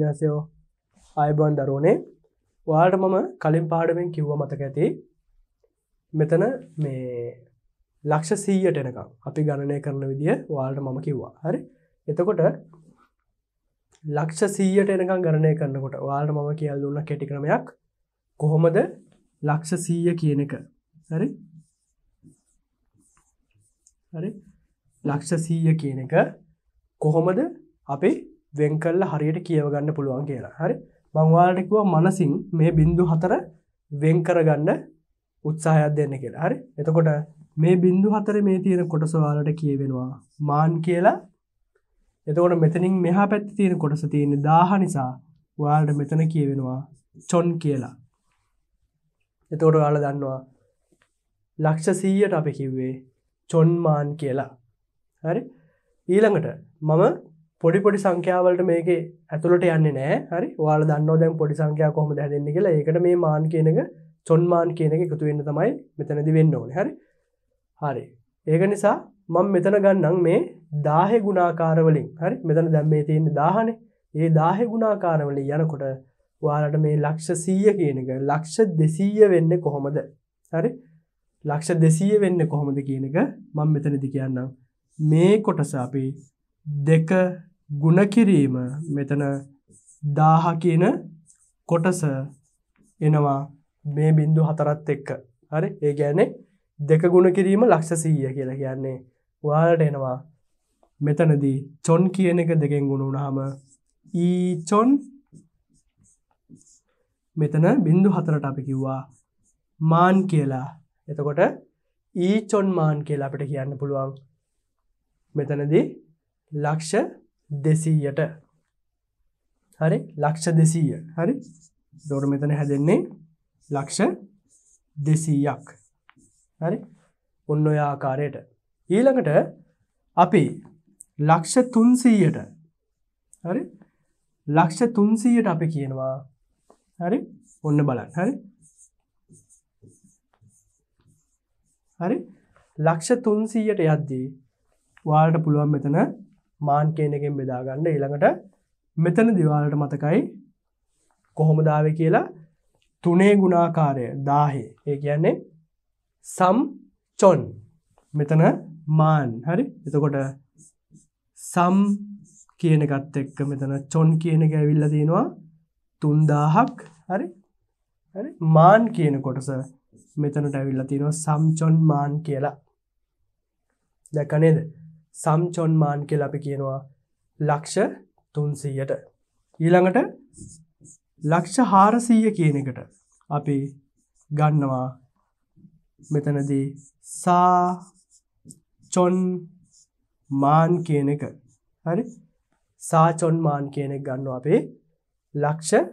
යසයෝ අයබන් දරුවනේ වාට මම කලින් පාඩමෙන් කිව්ව මතක ඇති මෙතන මේ ලක්ෂ සීයට එනකම් අපි ගණනය කරන විදිිය වාල්ට මම කිව්වා හරි එතකොට ලක්ෂ සීයට එනකම් ගණනය කරන්නකොට වාල්ට මම කියල් දුන්න කෙටි ක්‍රමයක් කොහොමද ලක්ෂ සීය කියන එක හරි හරි ලක්ෂ සීය කියන එක කොහොමද අපි වෙන් කල්ල හරියට කියවගන්න පුළුවන් කියලා හරි මංවාලටකුව මනසින් මේ බින්දු හතර වෙන් කරගන්න උත්සාහයක් දෙන්න කියලා හරි එතකොට මේ බින්දු හතර මේ තියෙන කොටසවාලට කියවෙනවා මාන් කියලා එතකොට මෙතනින් මෙහා පැත්ති තියෙන කොටස තියෙන දාහ නිසා වාල්ට මෙතන කියවෙනවා චොන් කියලා එතකොට යාල දන්නවා ලක්ෂ සීයට අපි කිව්වේ චොන්මාන් කියලා හරි ඊළඟට මම පොඩි පොඩි සංඛ්‍යාවලට මේක ඇතුළට යන්න නෑ හරි වාල දන්න දැන් පොඩි සංඛ්‍යා කොහොම හැදන්න කියලා ඒකට මේ මාන් කියනක චොන්මාන් කියනක එකතු වෙන්න තමයි මෙතනදි වෙන්න ඕන හරි හරි ඒක නිසා මං මෙතන ගන්නම් මේ දාහෙ ගුණාකාරවලින් හරි මෙතන දැම් මේ තියෙන දාහනේ ඒ දාහෙ ගුණාකාරවලින් යනකොට වාලට මේ ලක්ෂ සීය කියනක ලක්ෂ දෙසීය වෙන්න කොහොමද හරි ලක්ෂ දෙසීය වෙන්න කොහොමද කියනක මං මෙතනදි කියන්නම් මේ කොටස අපි දෙක ගුණ කිරීම මෙතන දාහ කියන කොටස එනවා මේ බින්දු හතරත් එක්ක හරි ඒ ගැනෙ දෙක ගුණ කිරීම ලක්ෂ සීය කියලා කියන්නේ වාලට එනවා මෙතනදී චොන් කියන එක දෙකෙන් ගුණ වුණාම ඊචොන් මෙතන බින්දු හතරට අපි කිව්වා මාන් කියලා එතකොට ඊචොන් මාන් කියලා අපිට කියන්න පුළුවන් මෙතනදී ලක්ෂ දෙසීයට හරි ලක්ෂ දෙසීය හරි දොර මෙතන හැදෙන්නේ ලක්ෂ දෙසීයක් හරි ඔන්න ඔය ආකාරයට ඊළඟට අපි ලක්ෂ තුන්සීයට හරි ලක්ෂ තුන්සීයට අපි කියනවා හරි ඔන්න බලන්න හරි හරි ලක්ෂ තුන්සීයට යද්දී වාලට පුළුවන් මෙතන මාන් කියනකෙන් බෙදාගන්න ඊළඟට මෙතන දිවාලට මතකයි කොහොමදාව කියලා තුනේ ගුණාකාරය දාහේ ඒ කියන්නේ සම් චොන් මෙතන මාන් හරි එතකොට සම් කියන එකත් එක්ක මෙතන චොන් කියන එක ඇවිල්ල තියෙනවා තුන්දාහක් හරි හරි මාන් කියන කොටස මෙතනට ඇවිල්ලා තියෙනවා සම්චොන් මාන් කියලා දැකනේද සම්චොන්මාන් කෙල අපි කියනවා ලක්ෂ තුන්සීයට ඊළඟට ලක්ෂ හාරසීය කියන එකට අපි ගන්නවා මෙතනදී සා චොන් මාන් කියන එක හරි සාචොන් මාන් කියනෙක් ගන්න අපේ ලක්ෂ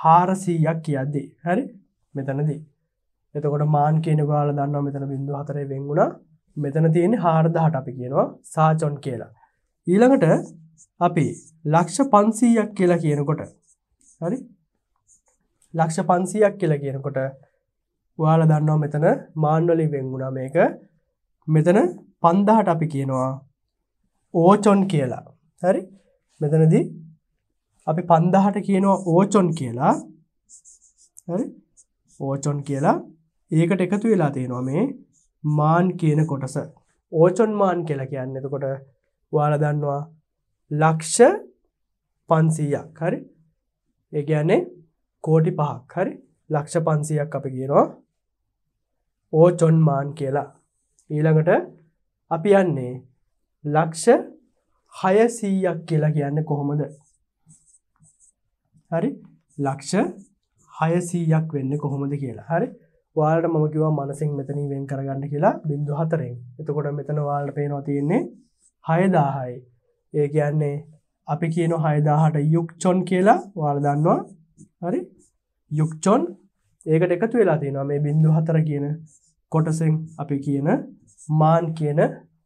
හාරසීයක් කියද්දී හරි මෙතනදී එතකොට මාන් කියන ගාල දන්නවා මෙතන බිඳු හතරේ වෙංගුණා මෙතන තියෙන හාරද හට අපි කියනවා සාචොන් කියලා. ඊළඟට අපි ලක්ෂ පන්සීයක් කියලා කියනකොට හරි ලක්ෂ පන්සීයක් කියලා කියනකොට වාල දන්නවා මෙතන මාන්වලින් වෙංගුණා මේක මෙතන පන්දහට අපි කියනවා ඕචොන් කියලා හරි මෙතනදී අපි පන්දහට කියනවා ඕචොන් කියලා හරි ඕචොන් කියලා ඒකට එකතු වෙලා තියෙනවා මේ මාන් කියන කොටස ඕචොන් මාන් කියලා කියන්න එතකොට වාල දන්නවා ලක්ෂ පන්සීයක් හරි ඒගැන්නේ කෝටි පහක් හරි ලක්ෂ පන්සීයක් අප කියනවා ඕචොන් මාන් කියලා ඊළඟට අපි යන්නේ ලක්ෂ හයසීයක් කියලා කියන්න කොහොමද හරි ලක්ෂ හයසීයක් වෙන්න කොහොමද කියලා හරි වාලට මම කිවා මනසින් මෙතනින් වෙන් කරගන්න කියලා බින්දු හතරෙන් එතකොට මෙතන වාලට පේනවා තියෙන්නේ හයදාහයි ඒ කියන්නේ අපි කියන හයදාහට යුක්චොන් කියලා වාල දන්නවා හරි යුක්චොන් ඒකට එකතු වෙලා තියෙනවා මේ බින්දු හතර කියන කොටසෙන් අපි කියන මාන් කියන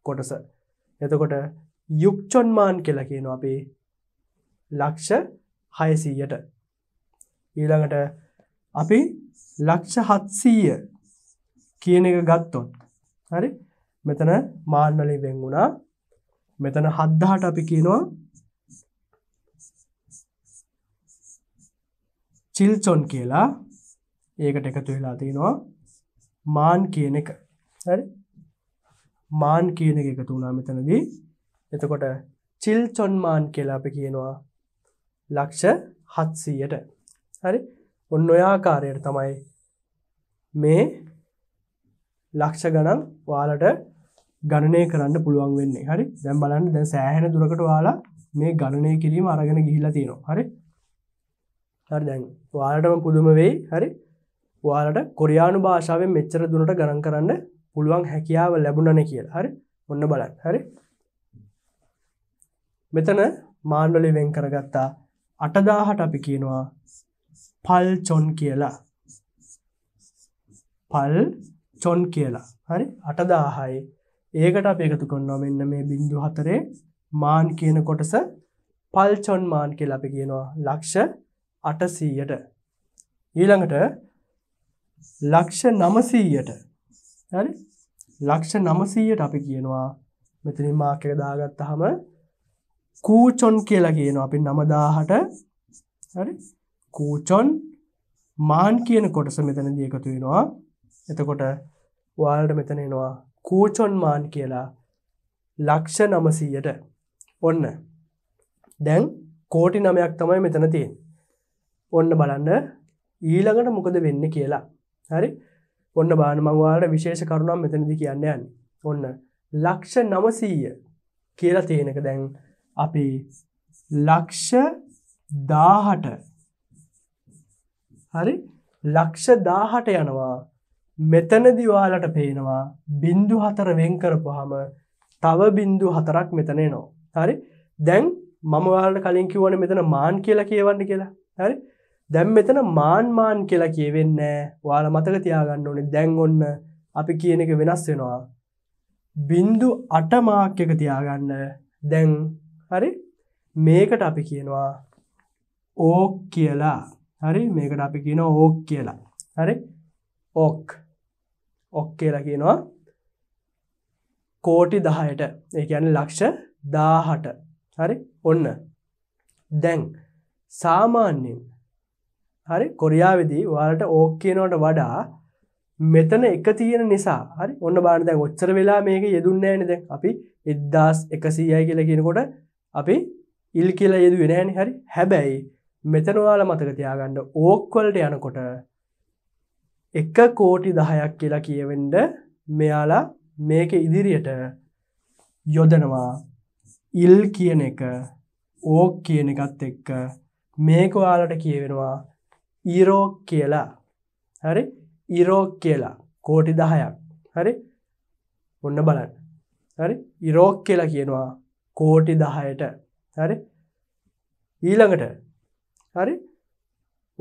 කොටස එතකොට යුක්චොන් මාන් කියලා කියනවා අපේ ලක්ෂ හයසීයට ඊළඟට අපි ලක්ෂ හත්සීය කියන එක ගත්තොත් හරි මෙතන මාන්නලින් වෙන් වුණා මෙතන හද්දාට අපි කියනවා චිල්චොන් කියලා ඒකට එකතු වෙලා තියෙනවා මාන් කියන එක හරි මාන් කියන එක එකතු වුණා මෙතනදී එතකොට චිල්චොන් මාන් කියලා අපි කියනවා ලක්ෂ හත්සීයට හරි ඔන්න ඔයාකාරයට තමයි මේ ලක්ෂ ගණන් වාලට ගණනය කරන්න පුළුවන් වෙන්නේ හරි දැම් බලන්න දැ සෑහෙන දුරකට වාලා මේ ගණනය කිරීම අරගෙන ගිහිලා තියෙනවා හරි හරි දැන් වාලටම පුදුම වෙයි හරි වාලට කොරයානු භාෂාවෙන් මෙච්චර දුනට ගණන් කරන්න පුළුවන් හැකියාව ලැබුණන කියල හරි ඔන්න බලන්න හරි මෙතන මාණ්ඩලි වෙන් කරගත්තා අටදාහට අපි කියනවා පල් චොන් කියලා පල් චොන් කියලා හරි අටදාහයි ඒකට අප එකතු කොන්නවා මෙන්න මේ බිින්දු හතරේ මාන් කියන කොටස පල්චොන් මාන් කියල අපි කියනවා ලක්ෂ අටසීයට ඊළඟට ලක්ෂ නමසීයට හරි ලක්ෂ නමසීයට අපි කියනවා මෙතනි මාකක දාගත්ත හම කූචොන් කියලා කියනවා අපි නමදාහට හරි කූචොන් මාන් කියන කොටස මෙතනදී එකතු වෙනවා එතකොට වාල්ඩ මෙතනෙනවා කූචොන් මාන් කියලා ලක්ෂ නමසීයට ඔන්න දැන් කෝටි නමයක් තමයි මෙතන තියෙන් ඔන්න බලන්න ඊළඟට මොකද වෙන්න කියලා හරි ඔන්න බානමංවාට විශේෂ කරුණම් මෙතනදි කියන්න යන්න ඔන්න ලක්ෂ නමසීය කියලා තියෙනක දැන් අපි ලක්ෂ දාහට හරි ලක්ෂ දාහට යනවා මෙතනදිවාලට පේනවා බින්දු හතර වෙන් කරපුහම තව බින්දු හතරක් මෙතනේ නෝ හරි දැන් මමවාලට කලින් කිවන මෙතන මාන් කියලා කියවන්න කියලා හරි දැම් මෙතන මාන් මාන් කියලා කියවෙන්න වාල මතක තියාගන්න ඕනේ දැන් ඔන්න අපි කියන එක වෙනස් වෙනවා බින්දු අටමාක් එක තියාගන්න දැන් හරි මේකට අපි කියනවා ඕ කියලා හරි මේකට අපි කියන ඕක් කියලා හරි ඕක් ඔක් කියලා කියනවා කෝටි දහයට ඒන ලක්ෂ දාහට හරි ඔන්න දැන් සාමාන්‍යෙන් හරි කොරියාවිදී වාලට ඕක් කියනවට වඩා මෙතන එක තියෙන නිසා හරි ඔන්න බාන දැන් ඔච්චර වෙලා මේක යෙදුන්නෑන දැන් අපි එද්දාස් එකසීයයි කියලා කියනකොට අපි ඉල් කියලා යෙදු වෙනෑන හරි හැබැයි මෙතනවාල මතක තියාගන්න ඕක්වල්ට යනකොට එක කෝටි දහයක් කියලා කියවෙඩ මෙයාලා මේක ඉදිරියට යොදනවා ඉල් කියන එක ඕක් කියන එකත් එක්ක මේක ඔයාලට කියවෙනවා ඉරෝක් කියලා හරි ඉරෝක් කියලා කෝටි දහයක් හරි ඔන්න බලන්න හරි ඉරෝක් කියලා කියනවා කෝටි දහයට හරි ඊළඟට හරි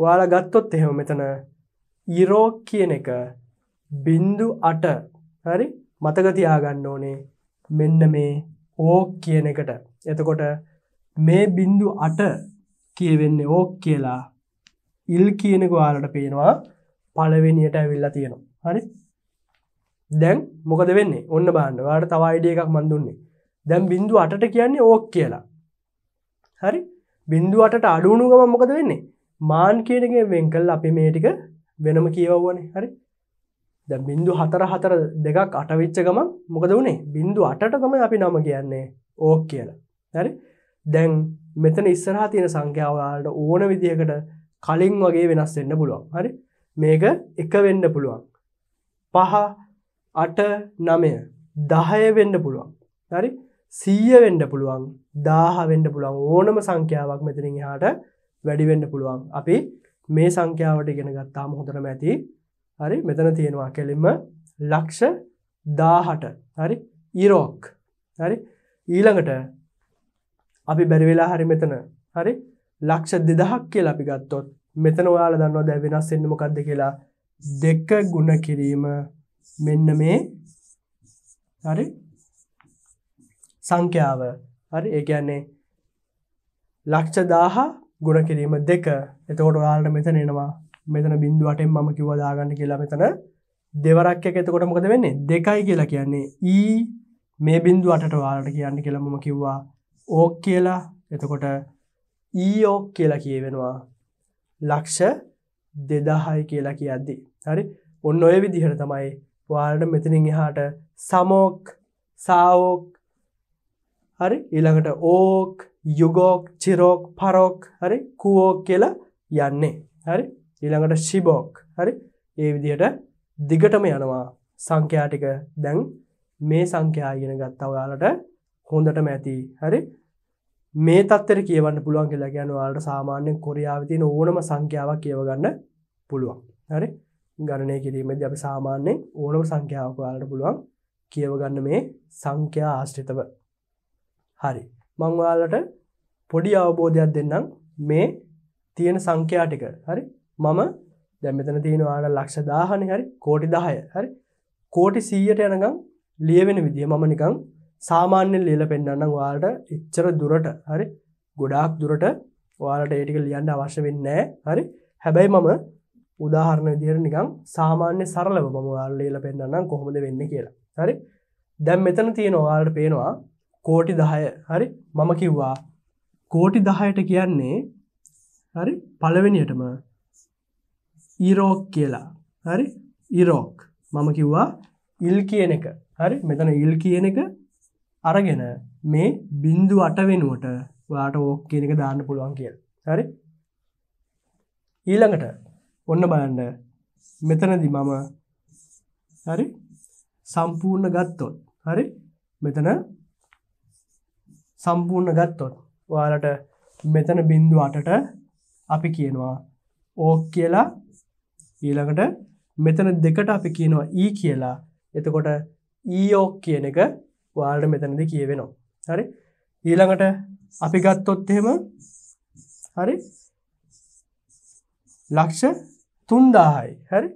වාල ගත්තොත් එහෙම මෙතන ඉරෝ කියන එක බින්දු අට හරි මතකතියාගන්න ඕනේ මෙන්න මේ ඕක් කියන එකට එතකොට මේ බින්දු අට කියවෙන්න ඕක් කියලා ඉල් කියනෙක වාලට පේනවා පලවෙනියට ඇවිල්ලා තියෙනවා හරි දැන් මොකද වෙන්නේ ඔන්න බාන්න වාට තවායිඩිය එකක් මඳුන්නේ දැම් බින්දු අට කියන්නේ ඕක් කියලා හරි බින්දුවටට අඩුණු ගම මොකද වෙන්නේ මාන් කියනක වෙන්කල් අපි මේටික වෙනම කියවවනේ හරි ද බින්දු හතර හතර දෙකක් අටවිච්ච ගම මොකද වුණේ බින්දු අටට තම අපි නම කියන්නේ ඕක් කියලා හරි දැන් මෙතන ඉස්සරහ තියෙන සංඛ්‍යාවලට ඕන විදිහකට කලින් වගේ වෙනස් වෙන්න පුළුවන් හරි මේක එක වෙන්න පුළුවන් පහ අට නමය දහය වෙන්න පුළුවන් හරි සීය වෙන්ඩ පුළුවන් දාහ වෙන්ඩ පුළුවන් ඕනම සංඛ්‍යාවක් මෙතනින් හාට වැඩිවෙන්ඩ පුළුවන් අපි මේ සංඛ්‍යාවට ඉගෙන ගත්තාම හොඳරම ඇති හරි මෙතන තියෙනවා කෙලින්ම ලක්ෂ දාහට හරි ඉරෝක් හරි ඊළඟට අපි බැරිවෙලා හරි මෙතන හරි ලක්ෂ දෙදහක් කියලා අපි ගත්තොත් මෙතන ඔයාල දන්නවා දැ වෙනස් එන්නමකක්ද කියලා දෙක ගුණ කිරීම මෙන්න මේ හරි සංඛ්‍යාව හරි ඒ කියන්නේ ලක්ෂ දාහ ගුණ කිරීම දෙක එතකොට යාලට මෙතන එනවා මෙතන බින්දුවටෙන් මම කිවදාගන්න කියලා මෙතන දෙවරක් එක එතකොට මොකද වෙන්නේ දෙකයි කියලා කියන්නේ ඊ e මේ බින්දු අටට වාලට කියන්න කියලා මම කිව්වා ඕක් කියලා එතකොට ඊෝක් e කියලා කියවෙනවා ලක්ෂ දෙදාහයි කියලා කියද්දි හරි ඔන්න ඔය විදිහට තමයි වාලට මෙතනින් එහාට සමෝක් සාවෝක් හරි ඊළඟට ඕක් යුගෝක් චිරෝක් පරෝක් හරි කුවෝක් කියලා යන්නේ හරි ඊළඟට ශිබෝක් හරි ඒ විදිහට දිගටම යනවා සංඛ්‍යාටික දැන් මේ සංඛ්‍යා ඉගෙන ගත්තා ඔයාලට හොඳටම ඇති හරි මේ තත්තර කියවන්න පුළුවන් කියලා ගැන වාලට සාමාන්‍යෙන් කොරියාවතින ඕනම සංඛ්‍යාවක් කියවගන්න පුළුවන් හරි ගණනය කිරීමද අපි සාමාන්‍යෙන් ඕනම සංඛ්‍යාවක වාලට පුළුවන් කියවගන්න මේ සංඛ්‍යා ආශ්‍රිතව හරි මංවාලට පොඩි අවබෝධයක් දෙන්නම් මේ තියෙන සංඛ්‍යා ටික හරි මම දැමතන තියෙනවාට ලක්ෂ දාහන හරි කෝටි දාහය හරි කෝටි සීයට යනගම් ලියවෙන විදිහ මම නිකං සාමාන්‍යෙන් ලියල පෙන්න්න වාලට ඉච්චර දුරට හරි ගොඩාක් දුරට වාලට ඒටික ලියන්න අවශ්‍ය වෙන්නෑ හරි හැබැයි මම උදාහරණ විදිර නිකම් සාමාන්‍ය සරලව මම වාල් ලියල පෙන්න්නම් කොහොමද වෙන්න කියලා හරි දැම් මෙතන තියෙන වාලට පේනවා කෝටි දහය හරි මම කිව්වා කෝටි දහයට කියන්නේ හරි පලවෙනියටම ඊරෝක් කියලා හරි ඉරෝක් මම කිව්වා ඉල් කියන එක හරි මෙතන ඉල් කියන එක අරගෙන මේ බින්දු අට වෙනුවට වාට ඕක් කියන එක දාන්න පුළුවන් කියල් හරි ඊළඟට ඔන්න බලන්න මෙතනදි මම හරි සම්පූර්ණ ගත්තොත් හරි මෙතන සම්පූර්ණ ගත්තොත් වාලට මෙතන බින්දු අටට අපි කියනවා ඕක් කියලා ඊළඟට මෙතන දෙකට අපි කියනවා ඊ e කියලා එතකොට ඊෝක් e කියන එක වාලට මෙතනද කියවෙනවා හරි ඊළඟට අපි ගත්තොත් එහෙම හරි ලක්ෂ තුන්දාහයි හරි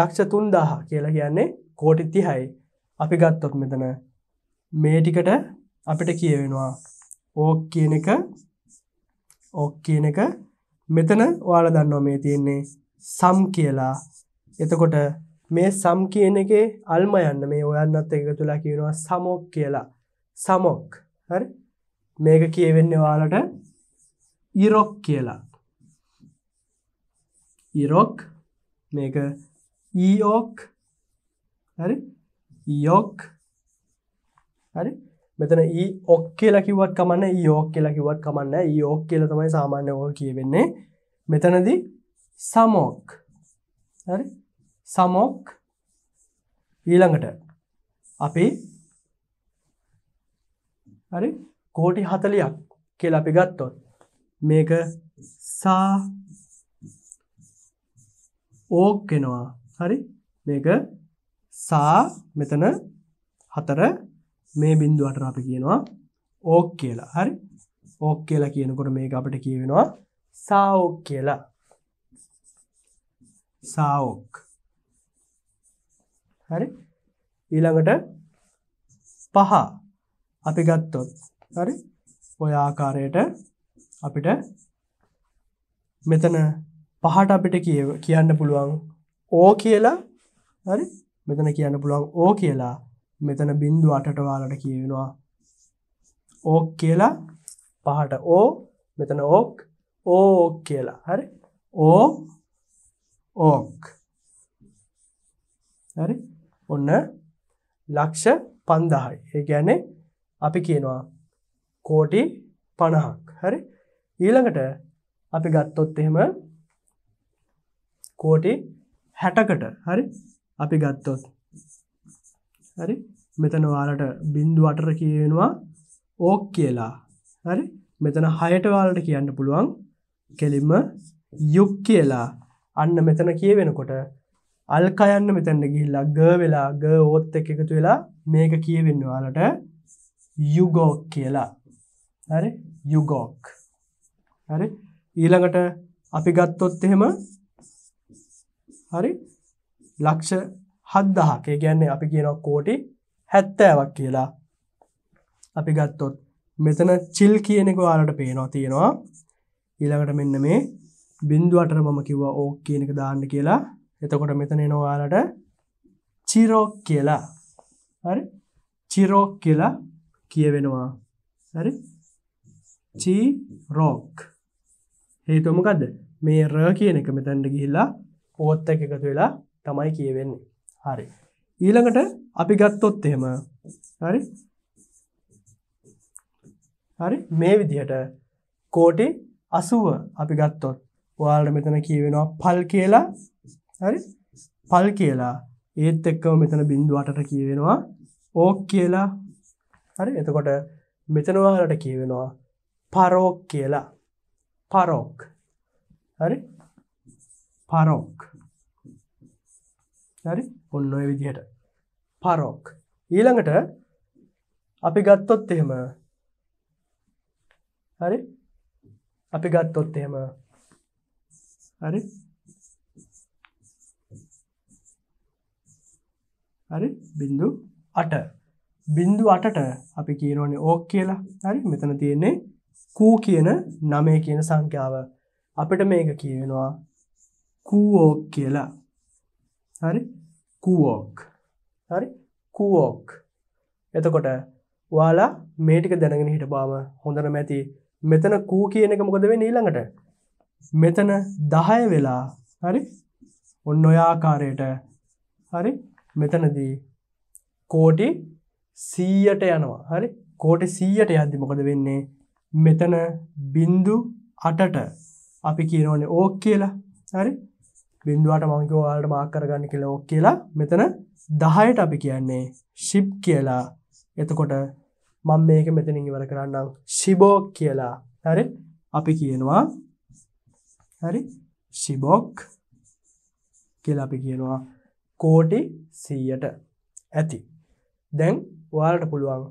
ලක්ෂ තුන්දාහ කියලා කියන්නේ කෝටිත්තිහයි අපි ගත්තොත් මෙතන මේ ටිකට අපිට කියවෙනවා ඕක් කියන එක ඕක් කියන එක මෙතන වාල දන්නවා මේ තියෙන්නේ සම් කියලා එතකොට මේ සම් කියන එකේ අල්ම යන්න මේ ඔයන්නත් එක තුලා කියනවා සමෝක් කියලා සමොක් හරි මේක කියවෙන්නේ වාලට ඉරොක් කියලා ඉරොක් මේක ඊෝක් හරි යොක් හරි මෙතන ඒ e ඔක් කියලා කිවත් කමන්න යෝක් e කියලා කිවත් කමන්න යෝක් e කියල තමයි සාමාන්‍ය ඕක කියවෙන්නේ මෙතනද සමෝක් සමෝක් ඊළඟට අපි හරි කෝටි හතලයක් කියලා අපි ගත්තොත් මේක සා ඕක්කෙනවා හරි මේක සා මෙතන හතර මේ බින්දුවට අපි කියනවා ඕක් කියලා හරි ඕක් කියලා කියනකොට මේ අපට කියවෙනවා සාෝක් කියලා සාෝක් හරි ඊළඟට පහ අපි ගත්තොත් හරි ඔය ආකාරයට අපිට මෙතන පහට අපිට කියන්න පුළුවන් ඕ කියලා හරි මෙතන කියන්න පුළුවන් ඕ කියලා මෙතන බින්දු අටටවාලට කියවෙනවා ඕක් කියලා පහට ඕ මෙතන ඕක් ඕක් කියලා හරි ඕ ඕක් හරි ඔන්න ලක්ෂ පන්දහයි ඒ ගැනේ අපි කියනවා කෝටි පණහක් හරි ඊළඟට අපි ගත්තොත් එහෙම කෝටි හැටකට හරි අපි ගත්තොත් හරි මෙතන වාලට බින්දු අටර කියවෙනවා ඕක් කියලා හරි මෙතන හයට වාලට කියන්න පුළුවන් කෙලින්ම යුක් කියලා අන්න මෙතන කියවෙනකොට අල්කයන්න මෙතැන්න ගිල්ලා ග වෙලා ග ඕත් එක එකතු වෙලා මේක කියවෙන්න වාලට යුගෝක් කියලා හරි යුගෝක් හරි ඊළඟට අපි ගත්තොත් එහෙම හරි ලක්ෂ හත්දහකේ ගැන්නේ අපි කියනක් කෝටි හැත්තෑවක් කියලා අපි ගත්තොත් මෙතන චිල් කියනෙක යාලට පේනවා තියෙනවා ඊළඟට මෙන්න මේ බින්දුවටර මම කිව්වා ඕක් කියනක දාන්න කියලා එතකොට මෙතන නොවාලට චිරෝක් කියලා හරි චිරෝක් කියලා කියවෙනවා හරි චීරෝක් හේතුමකද මේ රර කියන එක මෙතැන්ට ගිහිල්ලා ඕත්ත එක එකතු වෙලා තමයි කියවෙන්නේ හරි ඊළඟට අපි ගත්තොත් එහෙම හරි හරි මේ විදිහට කෝටි අසුව අපි ගත්තොත් වාල්ට මෙතන කියවෙනවා පල් කියලා හරි පල් කියලා ඒත් එක්කව මෙතන බින්දුවටට කියවෙනවා ඕක් කියලා හරි එතකොට මෙතනවාලට කියවෙනවා පරෝක් කියලා පරෝක් හරි පරෝක් හරි ඔන්න ඔය විදිහට පරොක් ඊළඟට අපි ගත්තොත් එහෙම හරි අපි ගත්තොත් එහෙම හරි හරි බිින්දු අට බිින්දු අටට අපි කියනවනේ ඕක් කියලා හරි මෙතන තියෙන්නේ කූ කියන නමේ කියන සංඛ්‍යාව අපිට මේක කියවෙනවා කූෝක් කියලා හරි කුවෝක් හරි කුවෝක් එතකොට වාලා මේටික දැනගෙන හිට බාම හොඳන මැති මෙතන කූ කියන එක මොකද වේ නීළඟට මෙතන දහය වෙලා හරි ඔන්න ඔයාකාරයට හරි මෙතනදී කෝටි සීයට යනවා හරි කෝටි සීයට යද්දි මොකද වෙන්නේ මෙතන බින්දු අටට අපි කියනවනේ ඕක් කියලා හරි බින්දුවට මංකෝ වාලට මාක් කරගන්න කියලා ඕක් කියලා මෙතන දහයට අපි කියන්නේ ශිප් කියලා එතකොට මං මේක මෙතන ඉවර කරන්නම් ශිබෝ කියලා හරි අපි කියනවා හරි ශිබොක් කියලා අපි කියනවා කෝටි සීයට ඇති දැන් වාලට පුළුවන්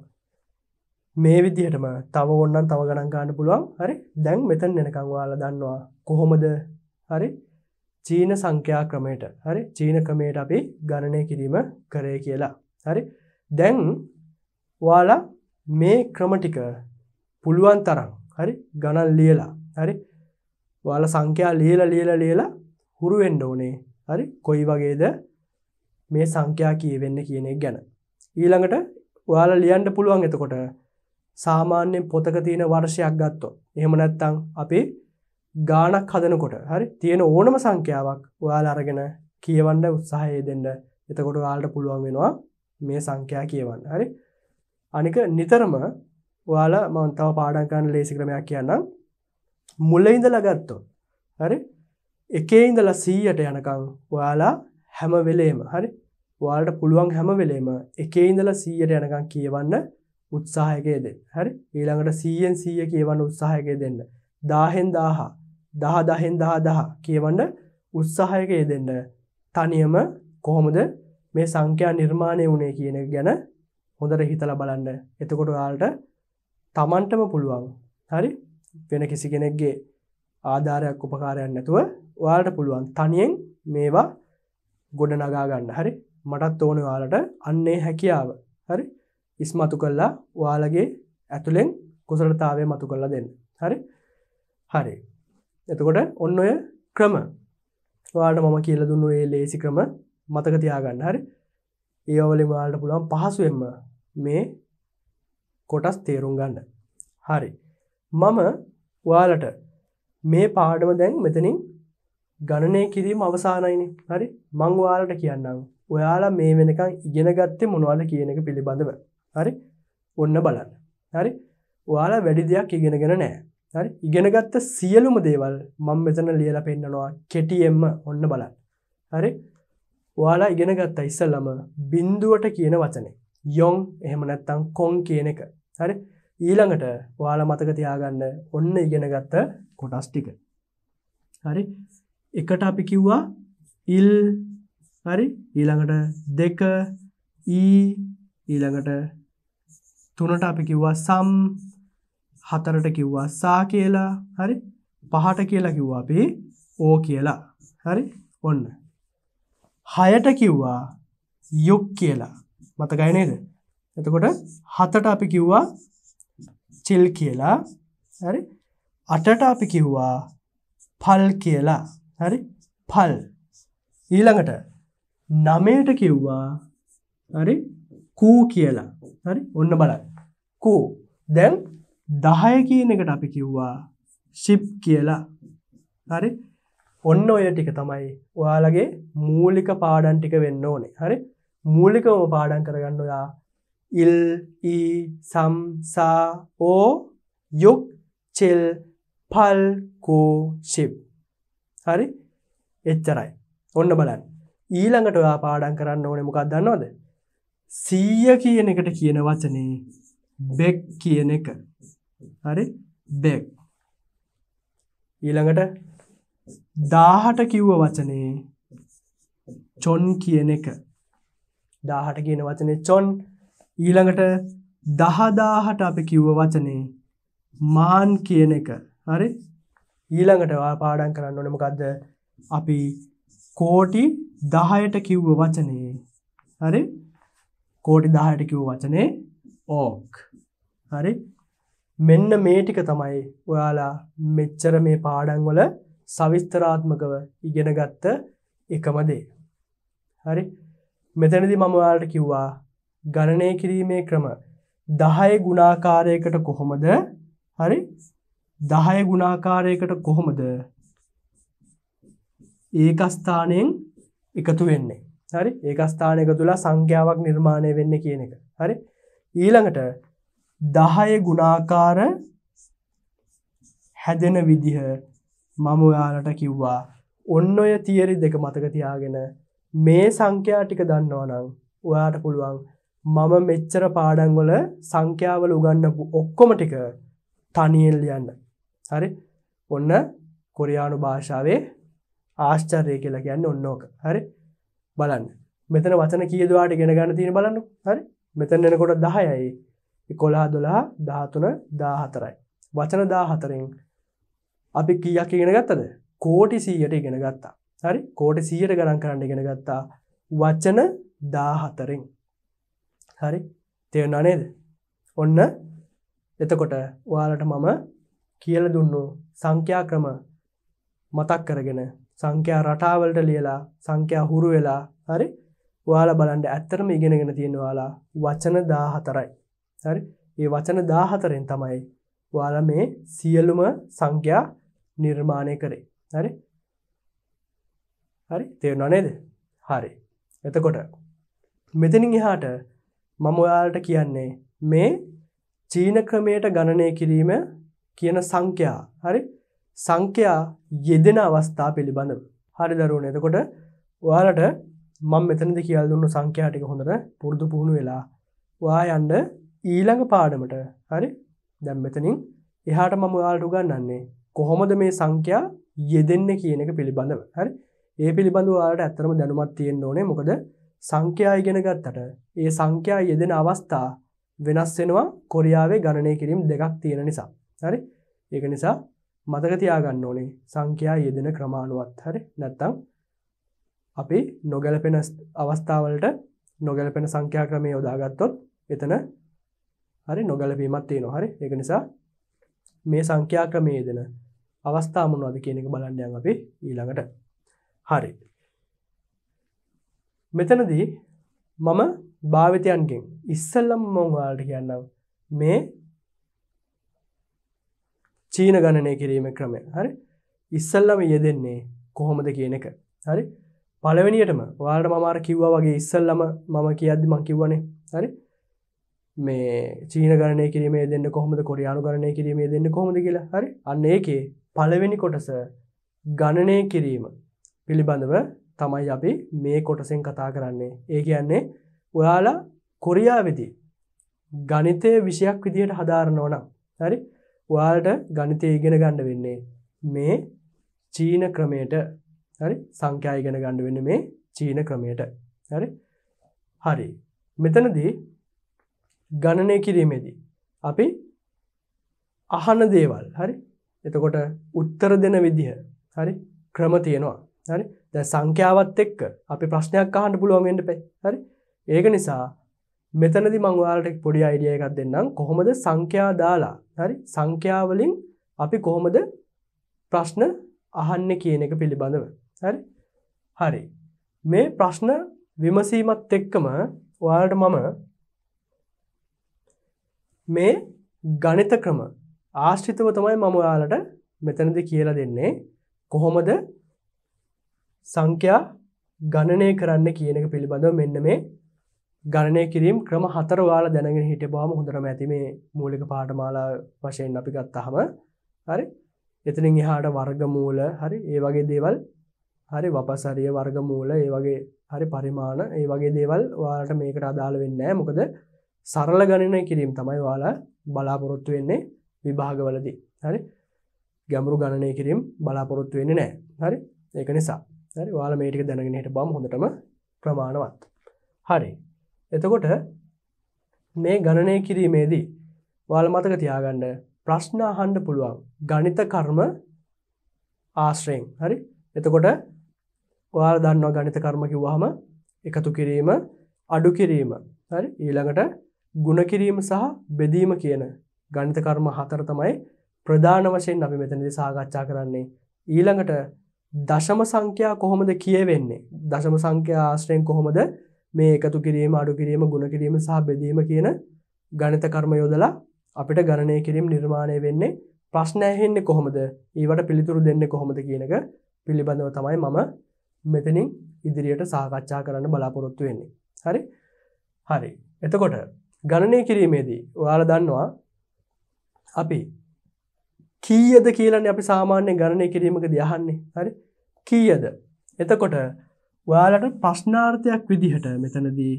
මේ විදිහටම තව ඔන්නන් තව ගණන් ගන්න පුළුවන් හරි දැන් මෙතන් එනකං වාල දන්නවා කොහොමද හරි චීන සංඛ්‍යා ක්‍රමයට හරි චීන ක්‍රමයට අපි ගණනය කිරීම කරය කියලා හරි දැන් වාලා මේ ක්‍රමටික පුළුවන් තරම් හරි ගණන් ලියලා හරි වාල සංඛ්‍යා ලියල ලියල ලියලා හුරුවෙන්ඩ ඕනේ හරි කොයි වගේද මේ සංඛ්‍යා කියවෙන්න කියන එක ගැන ඊළඟට ඔයාල ලියන්ඩ පුළුවන් එතකොට සාමාන්‍යෙන් පොතක තියෙන වර්ෂයක් ගත්තෝ එහෙම නැත්තං අපේ ගානක් හදනකොට හරි තියෙන ඕනම සංඛ්‍යාවක් ඔයාල අරගෙන කියවන්න උත්සාහය දෙන්න එතකොට වාල්ට පුළුවන් වෙනවා මේ සංඛ්‍යා කියවන්න හරි අනික නිතරම ඔයාල මන්තාව පාඩන්කන්න ලේසි ක්‍රමයක් කියන්නම් මුල්ල ඉඳල ගත්තෝ හරි එකේ ඉඳලා සීයට යනකං ඔයාලා හැම වෙලේම හරි වාලට පුළුවන් හැම වෙලේම එකේ ඉඳලා සීයට යනකං කියවන්න උත්සාහයකය දෙ හරි ඊළඟට සීයෙන් සීය කියවන්න උත්සාහයකය දෙන්න දාහෙන් දාහා දහ දහෙන් දහ දහ කියවන්න උත්සාහයක යෙදෙන්ට තනියම කොහොමද මේ සංඛ්‍යා නිර්මාණය වුණේ කියන ගැන හොඳට හිතල බලන්න එතකොට යාලට තමන්ටම පුළුවන් හරි වෙන කිසි කෙනෙක්ගේ ආධාරයක් උපකාරයන්න නැතුව ඔයාලට පුළුවන් තනියෙන් මේවා ගොඩ නගාගන්න හරි මටත් ඕන යාලට අන්නේ හැකියාව හරි ඉස්මතු කල්ලා වාලගේ ඇතුළෙන් කුසලතාවය මතු කරලා දෙන්න හරි හරි එතකොට ඔන්න ඔය ක්‍රම වාට මම කියල දුන්නු ඒ ලේසි ක්‍රම මතක තියාගන්න හරි ඒවලින් වාලට පුළුවන් පහසුවෙන්ම මේ කොටස් තේරුම් ගන්න හරි මම වාලට මේ පාඩම දැන් මෙතනින් ගණනය කිරීම අවසානයිනි හරි මංවාලට කියන්නම් ඔයාලා මේ වෙනකං ඉගෙන ගත්තේ මොනවාද කියන එක පිළිබඳව හරි ඔන්න බලන්න හරි ඔයාලා වැඩි දෙයක් ඉගෙනගෙන නෑ හරි ඉගෙනගත්ත සියලුම දේවල් මං මෙතන ලියල පෙන්න්නනවා කෙටියෙන්ම ඔන්න බලන්න හරි වාලා ඉගෙනගත්ත ඉස්සල්ලම බින්දුවට කියන වචනය යොන් එහෙම නැත්තං කොන් කියන එක හරි ඊළඟට වාල මතක තියාගන්න ඔන්න ඉගෙනගත්ත කොටස් ටික හරි එකට අපි කිව්වා ඉල් හරි ඊළඟට දෙක ඊ ඊළඟට තුනට අපි කිව්වා සම් හතරට කිව්වා සා කියලා හරි පහට කියලා කිව්වා අපි ඕ කියලා හරි ඔන්න හයට කිව්වා යුක් කියලා මතකයිනේද එතකොට හතට අපි කිව්වා චිල් කියලා හරි අටට අපි කිව්වා පල් කියලා හරි පල් ඊළඟට නමයට කිව්වා හරි කූ කියලා හරි ඔන්න බලයි කූ දැන් දහය කියන එකට අපි කිව්වා ශිප් කියලා හරි ඔන්න ඔය ටික තමයි ඔයාලගේ මූලික පාඩන් ටික වෙන්න ඕනේ හරි මූලිකම පාඩන් කරගන්න ඔයා ඉල් සම්සා ඕ යුක් චෙල් පල් කෝ ශිප් හරි එච්චරයි ඔන්න බලන්න ඊළඟට ඔයා පාඩන් කරන්න ඕනෙ මොකක් දන්නවද සීය කියන එකට කියන වචනේ බෙක් කියන එක හරි බෙක් ඊළඟට දාහට කිව්ව වචනේ චොන් කියන එක දාහට කියන වචනේ චොන් ඊළඟට දහදාහට අපි කිව්ව වචනේ මාන් කියන එක හරි ඊළඟට පාඩන් කරන්න ඕනමකක්ද අපි කෝටි දහයට කිව්ව වචනේ හරි කෝටි දහයට කිව් වචනේ ඕක් හරි මෙන්න මේ ටික තමයි ඔයාලා මෙච්චර මේ පාඩංවල සවිස්තරාත්මකව ඉගෙන ගත්ත එකමදේ හරි මෙතැනදි මමවාලට කිව්වා ගණනය කිරීමේ ක්‍රම දහය ගුණාකාරයකට කොහොමද හරි දහය ගුණාකාරයකට කොහොමද ඒකස්ථානයෙන් එකතු වෙන්නේ හරි ඒකස්ථානය එක තුලා සංඛ්‍යාවක් නිර්මාණය වෙන්න කියන එක හරි ඊළඟට දහය ගුණාකාර හැදෙන විදිහ මම ඔයාලට කිව්වා ඔන්න ඔය තියරි දෙක මතකතියාගෙන මේ සංඛ්‍යා ටික දන්නවනම් ඔයාට පුළුවන් මම මෙච්චර පාඩංගොල සංඛ්‍යාවල උගන්නපු ඔක්කොම ටික තනියෙන් ලියන්න හරි ඔන්න කොරයානු භාෂාවේ ආශ්චර්ය කියලා ගැන්න ඔන්නෝක හරි බලන්න මෙතන වචන කියදවාට ගෙන ගන්න තියෙන බලන්න හරි මෙතැන් එනකොට දහයයි එකොලා දොලා ධාතුන දාහතරයි වචන දාහතරෙන් අපි කියක් ඉගෙන ගත්තද කෝටි සීයට ඉගෙන ගත්තා හරි කෝටි සීයට ගණන් කරන්න ඉගෙන ගත්තා වචන දාහතරෙන් හරි තේරනා නේද ඔන්න එතකොට ඔයාලට මම කියල දුන්නු සංඛ්‍යා ක්‍රම මතක් කරගෙන සංඛ්‍යා රටාවලට ලියලා සංඛ්‍යා හුරු වෙලා හරි ඔයාලා බලන්ට ඇත්තරම ඉගෙනගෙන තියෙනවාලා වචන දා හතරයි හරි ඒ වචන දාහතරෙන් තමයි වාල මේ සියලුම සංඛ්‍යා නිර්මාණය කරේ හරි හරි තේරුණා නේද හරි එතකොට මෙතනින් එහාට මම ඔයාලට කියන්නේ මේ චීන ක්‍රමයට ගණනය කිරීම කියන සංඛ්‍යා හරි සංඛ්‍යා යෙදෙන අවස්ථා පිළිබඳව හරි දරුවන එතකොට ඔයාලට මං මෙතනද කියල් දුන්න සංඛ්‍යාටික හොඳට පුරදු පුහුණු වෙලා වා යන්ඩ ඊළඟ පාඩමට හරි දැම් මෙතනින් එහාට මම යාල්ට ගන්නන්නේ කොහොමද මේ සංඛ්‍යා යෙදෙන්න කියන එක පිළිබඳව හරි ඒ පිළිබඳු වාට ඇත්තරම දැනුමත් තියෙන් ඕනේ මොකද සංඛ්‍යා ඉගෙන ගත්තට ඒ සංඛ්‍යා යෙදෙන අවස්ථා වෙනස්වෙනවා කොරියාවේ ගණනය කිරීම් දෙකක් තියෙන නිසා හරි ඒක නිසා මතක තියාගන්න ඕනේ සංඛ්‍යා යෙදෙන ක්‍රමාණුවත් හරි නැත්තම් අපි නොගැලපෙන අවස්ථාවලට නොගැලපෙන සංඛ්‍යා ක්‍රමය යොදාගත්තොත් එතන හරි නොගැලපීමත් තියෙන හරි එක නිසා මේ සංඛ්‍යා ක්‍රමේ දෙන අවස්ථාමනවාද කියන එක බලන්ඩයන් අපි ඊළඟට හරි මෙතනදී මම භාවිතයන්ගෙන් ඉස්සල්ලම් මොංවාලට කියන්නම් මේ චීන ගණනය කිරීම ක්‍රමය හරි ඉස්සල්ලම යෙදෙන්නේ කොහොමද කියන එක හරි පලවෙනියටම වාලට මමාර කිව්වා වගේ ඉස්සල්ලම මම කියද්දි මං කිව්වනේ හරි මේ චීන ගණය කිරීමේ දෙන්න කොහොමද කොරයානු ගණය කිරීමේ දෙන්න කොමද කියලා හරි අන්න ඒකේ පලවෙනි කොටස ගණනය කිරීම පිළිබඳව තමයි අපි මේ කොටසෙන් කතා කරන්නේ ඒ කියන්නේ ඔයාලා කොරියා වෙදි ගනිතය විෂයක් විදියට හදාරන ඕනම් හරි ඔයාලට ගනිතය ඉගෙන ගණ්ඩ වෙන්නේ මේ චීන ක්‍රමයට හරි සංඛ්‍යා ඉගෙන ගණඩ වෙන්න මේ චීන ක්‍රමයට හරි හරි මෙතනදී ගණනය කිරීමේදී අපි අහන දේවල් හරි එතකොට උත්තර දෙන විදිහ හරි ක්‍රම තියෙනවා හරි ද සංඛ්‍යාවත් එක්ක අපි ප්‍රශ්නයක් අහන්න පුළුවන්ෙන්ට පේ හරි ඒක නිසා මෙතනදි මංවාලටෙක් පොඩි අයිඩිය එකක් දෙන්නම් කොහොමද සංඛ්‍යා දාලා හරි සංඛ්‍යාවලින් අපි කොහොමද ප්‍රශ්න අහන්න කියන එක පිළිබඳව හරි හරි මේ ප්‍රශ්න විමසීමත් එක්කම ඔයාලට මම මේ ගණිත ක්‍රම ආශ්චිතව තමයි මම ඔයාලට මෙතනද කියලා දෙන්නේ කොහොමද සංඛ්‍යා ගණනය කරන්න කියන එක පිළිබඳව මෙන්න මේ ගණනය කිරීම් ක්‍රම හතර වාල දැනගෙන හිට බාම හොඳරම ඇති මේ මූලික පාටමාලා වශයෙන් අපි ගත්තහම හරි එතනින් එහාට වර්ගමූල හරි ඒ වගේ දේවල් හරි වපසරිය වර්ගමූල ඒ වගේ හරි පරිමාණ ඒ වගේ දේවල් වාට මේකට අදාළ වෙන්න මොකද සරල ගණනය කිරීම් තමයි වාලා බලාපොරොත්තු වෙන්නේ විභාගවලදී හරි ගැමරු ගණනය කිරීම් බලාපොරොත්තු වෙන්නේ නෑ හරි ඒක නිසා හරි වාල මේටික දැනගෙනට බම් හොඳටම ප්‍රමාණවත් හරි එතකොට මේ ගණනය කිරීමේදී වාල මතක තියාගන්න ප්‍රශ්නා හන්ඩ පුළුවන් ගණිත කර්ම ආශ්‍රයෙන් හරි එතකොට ඔයාල දන්නවා ගණිත කර්ම කිව්වහම එකතු කිරීම අඩු කිරීම හරි ඊළඟට ගුණ කිරීම සහ බෙදීම කියන ගණිත කර්ම හතර තමයි ප්‍රධාන වශයෙන් අපි මෙතනදි සාකච්ඡා කරන්නේ ඊළඟට දශම සංඛ්‍යා කොහොමද කියවෙන්නේ දශම සංඛ්‍යා ආශ්‍රයෙන් කොහොමද මේ එකතු කිරීම අඩු කිරීම ගුණ කිරීම සහ බෙදීම කියන ගණිත කර්ම යොදලා අපිට ගණනය කිරීම නිර්මාණය වෙන්නේ ප්‍රශ්නයහෙන්නේ කොහොමද ඒවට පිළිතුරු දෙන්න කොහොමද කියනක පිළිබඳව තමයි මම මෙතනින් ඉදිරියට සාකච්ඡා කරන්න බලාපොරොත්තු වෙන්නේ. හරි හරි එතකොට ගණනය කිරීමේදී ඔයාල දන්නවා අපි කීයද කියලන්න අපි සාමාන්‍ය ගණනය කිරීමකද යහන්නේ හරි කීයද එතකොට ඔයාලට ප්‍රශ්නාර්ථයක් විදිහට මෙතනදී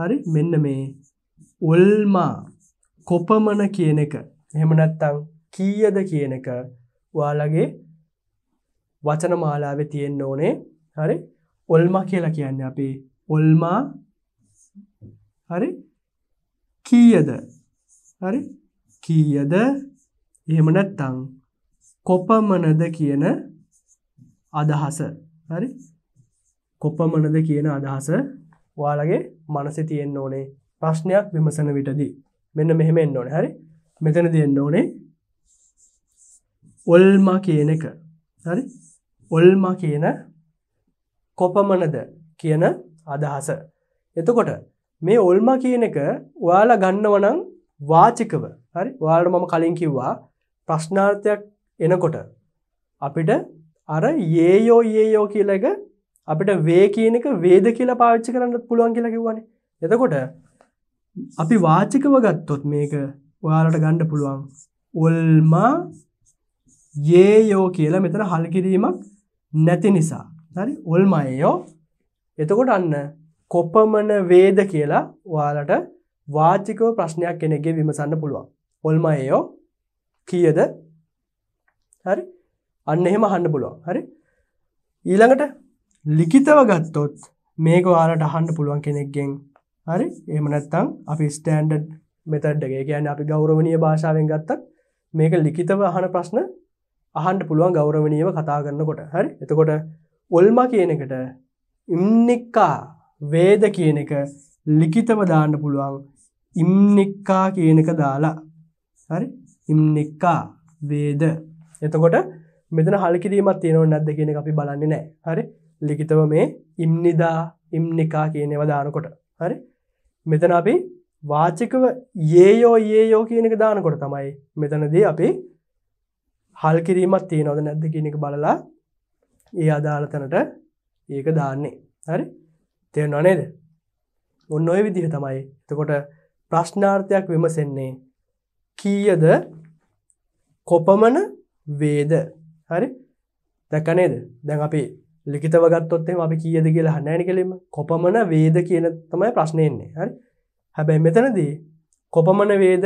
හරි මෙන්න මේ ඔල්මා කොපමන කියන එක එහෙමනැත්තං කීයද කියන එක ඔයාලගේ වචන මාලාවෙ තියෙන්න්න ඕනේ හරි ඔල්ම කියලා කියන්න අපේ ඔල්මා හරි කීයද හරි කීයද එහෙමනැත්තං කොපමනද කියන අදහස හරි කොපමනද කියන අදහස වාලගේ මනස තියෙන් ඕනේ ප්‍රශ්නයක් විමසන විටදී මෙන්න මෙහෙම එන්න ඕන හරි මෙතන දෙන්න ඕනේ ඔල්ම කියන එක හරි ඔල්ම කියන කොපමනද කියන අදහස. එතකොට මේ ඔල්ම කියන එක ඔයාල ගන්නවනං වාචිකව හරි වාලට මම කලින් කිව්වා ප්‍රශ්නාර්ථයක් එනකොට අපිට අර ඒයෝ ඒයෝ කියලක අපිට වේ කියන එක වේද කියලා පාච්චි කරන්න පුළුවන් කියලා කිව්වනේ එතකොට අපි වාචිකව ගත්තොත් මේක ඔයාලට ගණ්ඩ පුළුවන් ඔල්මා ඒයෝ කියලා මෙතන හල්කිරීමක් නැති නිසා හරි ඔල්මයෝ එතකොට අන්න කොපමන වේද කියලා වාලට වාචිකව ප්‍රශ්නයක් කෙනෙගේ විමසන්න පුළුවන් ඔල්මයෝ කියද හරි අන්න එහෙම හන්න පුළුවන් හරි ඊළඟට ලිකිතව ගත්තොත් මේක වාලට අහන්න පුළුවන් කෙනෙක්ගෙන් හරි එම නැත්තං අපි ස්ටෑන්ඩඩ් මෙතඩ්ඩගේ ගැන අපි ගෞරවනය භාෂාවෙන් ගත්තක් මේක ලිකිතව අහන ප්‍රශ්න අහන්ට පුළුවන් ගෞරවනීව කතා කරන්නකොට හරි එතකොට ඔල්ම කියන එකට ඉම්නික්කා වේද කියන එක ලිකිතව දාන්න පුළුවන් ඉම්නික්කා කියනක දාලා හරි ඉම්නික්කා වේද එතකොට මෙතන හල්කිරීමත් තියෙනව නැද්ද කියන අපි බලන්නේ නෑ හරි ලිකිතව මේ ඉම්නිදා ඉම්නිකා කියනව දානකොට හරි මෙතන අපි වාචකව ඒයෝ ඒයෝ කියනක දානකොට තමයි මෙතනදී අපි හල්කිරීමත් තියෙනවද නැද්ද කියනක බලලා ඒ අදාළතනට ඒක දාන්නේ හරි තෙරෙන අනේද ඔන්න ඔය විදිහ තමයි එතකොට ප්‍රශ්නාර්ථයක් විමසෙන්නේ කීයද කොපමන වේද හරි දැකනේද දැන් අපි ලිකිතව ගත්තොත්තේ අපි කියද කියලා හන්නෑන කළීම කොපමන වේද කියන තමයි ප්‍රශ්නයන්නේ හරි හැබැයි මෙතනදී කොපමන වේද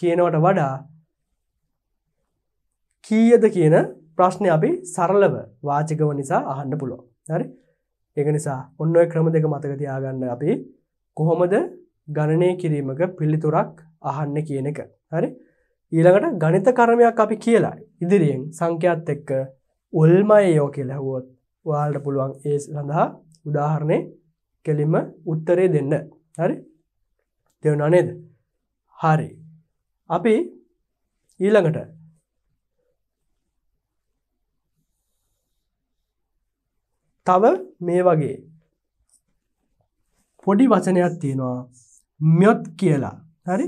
කියනවට වඩා කීයද කියන ප්‍රශ්නය අපි සරලව වාචකව නිසා අහන්න පුළො හරි එක නිසා ඔන්න ක්‍රම දෙක මතක තියාගන්න අපි කොහොමද ගණනය කිරීමක පිළිතුරක් අහන්න කියන එක හරි ඊළඟට ගනිත කරමයක් අපි කියලා ඉදිරියෙන් සංඛ්‍යත් එක්ක ඔල්මය යෝ කියලහුවොත් වාල්ට පුළුවන් ඒ සඳහා උදාහරණය කෙලිම උත්තරේ දෙන්න හරි දෙවනා නේද හරි අපි ඊළඟට තව මේ වගේ පොඩි වචනයක් තියෙනවා මෙොත් කියලා හරි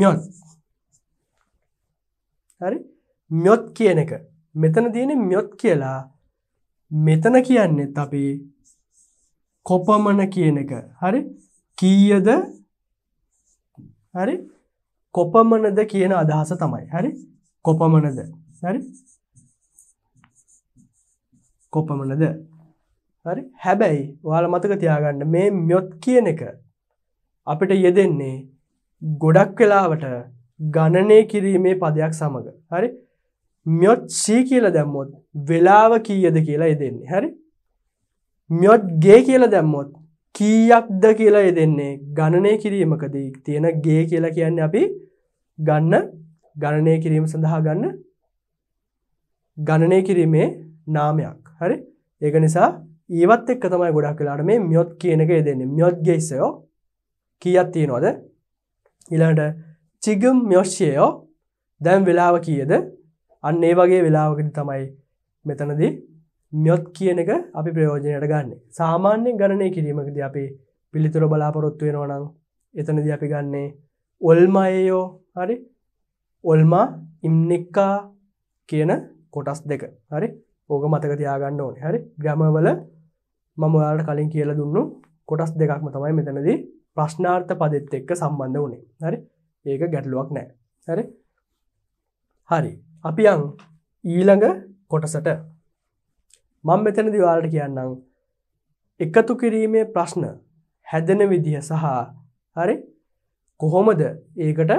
මෙොත් හරි මෙොත් කියන එක මෙතන තියෙන මෙොත් කියලා මෙතන කියන්නෙත් අපි කොපමන කියන එක හරි කීයද හරි කොපමනද කියන අදහස තමයි හරි කොපමනද හරි කොපමනද හරි හැබැයි වාල මතක තියාගන්න මේ මෙොත් කියන එක අපිට යෙදෙන්නේ ගොඩක් වෙලාවට ගණනය කිරීමේ පදයක් සමඟ හරි මෙොත් සී කියල දැම්මොත් වෙලාව කීයද කියලා යෙදෙන්නේ හරි මෙොත් ගේ කියල දැම්මොත් කීයක්ද කියලා යෙදෙන්නේ ගණනය කිරීමකදී තියෙන ගේ කියලා කියන්න අපි ගන්න ගණනය කිරීම සඳහා ගන්න ගණනය කිරීමේ නාමයක් හරි ඒක නිසා ඒවත් එක්ක තමයි ගොඩක් කලාට මේ මියොත් කියනක දෙන්නේ මියොත්ගේ ඉස්සයෝ කියත් තියෙනවාද ඉළඟට චිගම් මියොෂ්ෂයෝ දැම් වෙලාව කියද අන්න ඒ වගේ වෙලාවකට තමයි මෙතනදී මියොත් කියන එක අපි ප්‍රයෝජනයට ගන්න සාමාන්‍යෙන් ගණනය කිරීමකද අපි පිළිතුර බලාපොරොත්තු වෙනවනම් එතනද අපි ගන්නේ ඔල්මයෝ හරි ඔල්මා ඉම්නෙක්කා කියන කොටස් දෙක හරි ඕක මතක තියාගන්න ඕනේ හරි ග්‍රමවල මම ඔයාට කලින් කියලා දුන්නු කොටස් දෙකක්ම තමයි මෙතනදී ප්‍රශ්නාර්ථ පදෙත් එක්ක සම්බන්ධ වනේ හරි ඒක ගැටලුවක් නෑ හරි හරි අපි අං ඊළඟ කොටසට මං මෙතන දිවාලට කියන්නම් එකතු කිරීමේ ප්‍රශ්න හැදන විදිහ සහ හරි කොහොමද ඒකට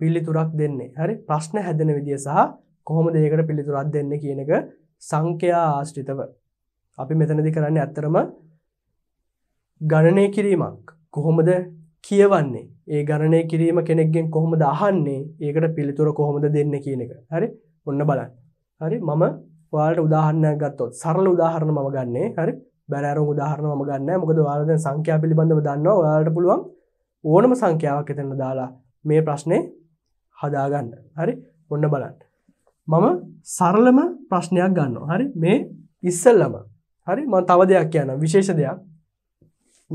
පිල්ලිතුරක් දෙන්නේ හරි ප්‍රශ්න හැදන විදිිය සහ කොහොම දෙකට පිළිතුරක් දෙන්න කියනක සංඛ්‍යා ආශ්ටිතව අපි මෙතනදි කරන්න ඇත්තරම ගණනය කිරීමක් කොහොමද කියවන්නේ ඒ ගණනය කිරීම කෙනෙක්ගෙන් කොහොමද අහන්නේ ඒකට පිළිතුර කොහොමද දෙන්න කියන එක හරි ඔන්න බලන්න හරි මම වාලට උදාහරණයක් ගත්තොත් සරල උදාහරණ මම ගන්නේ හරි බැරෑරුම් උදාහරණ ම ගන්න මොකද වාලද සංඛ්‍යා පිළිබඳව දන්නවා ඔයාලට පුළුවන් ඕනම සංඛ්‍යාවක් එතන්න දාලා මේ ප්‍රශ්නය හදාගන්න හරි ඔන්න බලන්න මම සරලම ප්‍රශ්නයක් ගන්න හරි මේ ඉස්සල්ලම හරි මන් තව දෙයක් කියන විශේෂ දෙයක්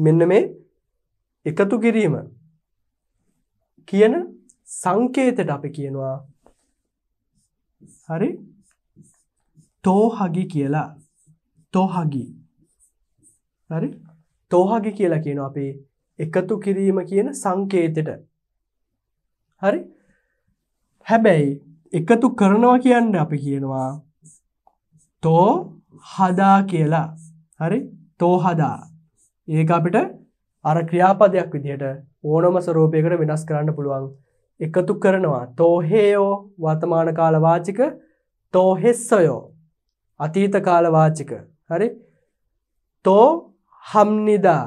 මෙන්න මේ එකතු කිරීම කියන සංකේතට අපි කියනවා හරි තෝහගි කියලා තෝහගි හරි තෝහගි කියලා කියන අපේ එකතු කිරීම කියන සංකේතට හරි හැබැයි එකතු කරනවා කියන්න අපි කියනවා තෝ හදා කියලා හරි තෝහදා ඒක අපිට අර ක්‍රියාපදයක් විදිහට ඕනම සරෝපයකට වෙනස් කරන්න පුළුවන් එකතු කරනවා තෝහේයෝ වර්තමාන කාලවාචික තෝහෙස්සයෝ අතීත කාලවාචික හරි තෝ හම්නිදා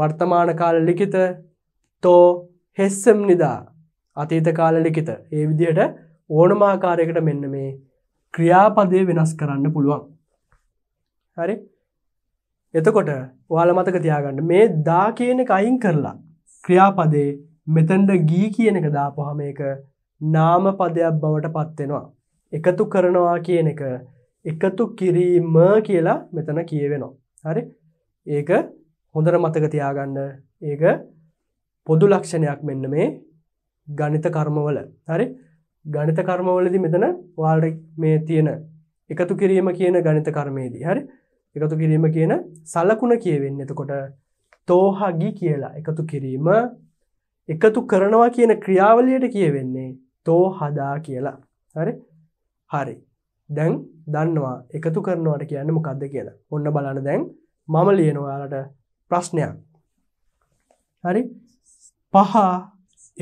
වර්තමාන කාල ලිඛිත තෝ හෙස්සම් නිදා අතීත කාල ලිඛිත ඒ විදිහට ඕනමාකාරයකට මෙන්න මේ ක්‍රියාපදය වෙනස් කරන්න පුළුවන් හරි එතකොට වාල මතක තියාගන්න මේ දා කියන එක අයින් කරලා ක්‍රියාපදේ මෙතැන්ඩ ගී කියන එක දාපහම එක නාම පදයක් බවට පත්වෙනවා එකතු කරනවා කියන එක එකතු කිරීම කියලා මෙතන කියවෙනවා හරි ඒක හොඳර මතක තියාගන්න ඒක පොදු ලක්ෂණයක් මෙන්න මේ ගණිත කර්මවල හරි ගණිත කර්මවලදි මෙතන වාල්ඩ මේ තියෙන එකතු කිරීම කියන ගණිත කර්මයේදී හරි එකතු කිරීම කියන සලකුණ කියවෙන්න එතකොට තෝහගි කියලා එකතු කිරීම එකතු කරනවා කියන ක්‍රියාවලියට කියවෙන්නේ තෝ හදා කියලා හරි හරි දැන් දන්නවා එකතු කරනවට කියන්න මොකක්ද කියලා ඔන්න බලන්න දැන් මම ලියනවාලට ප්‍රශ්නයක් හරි පහ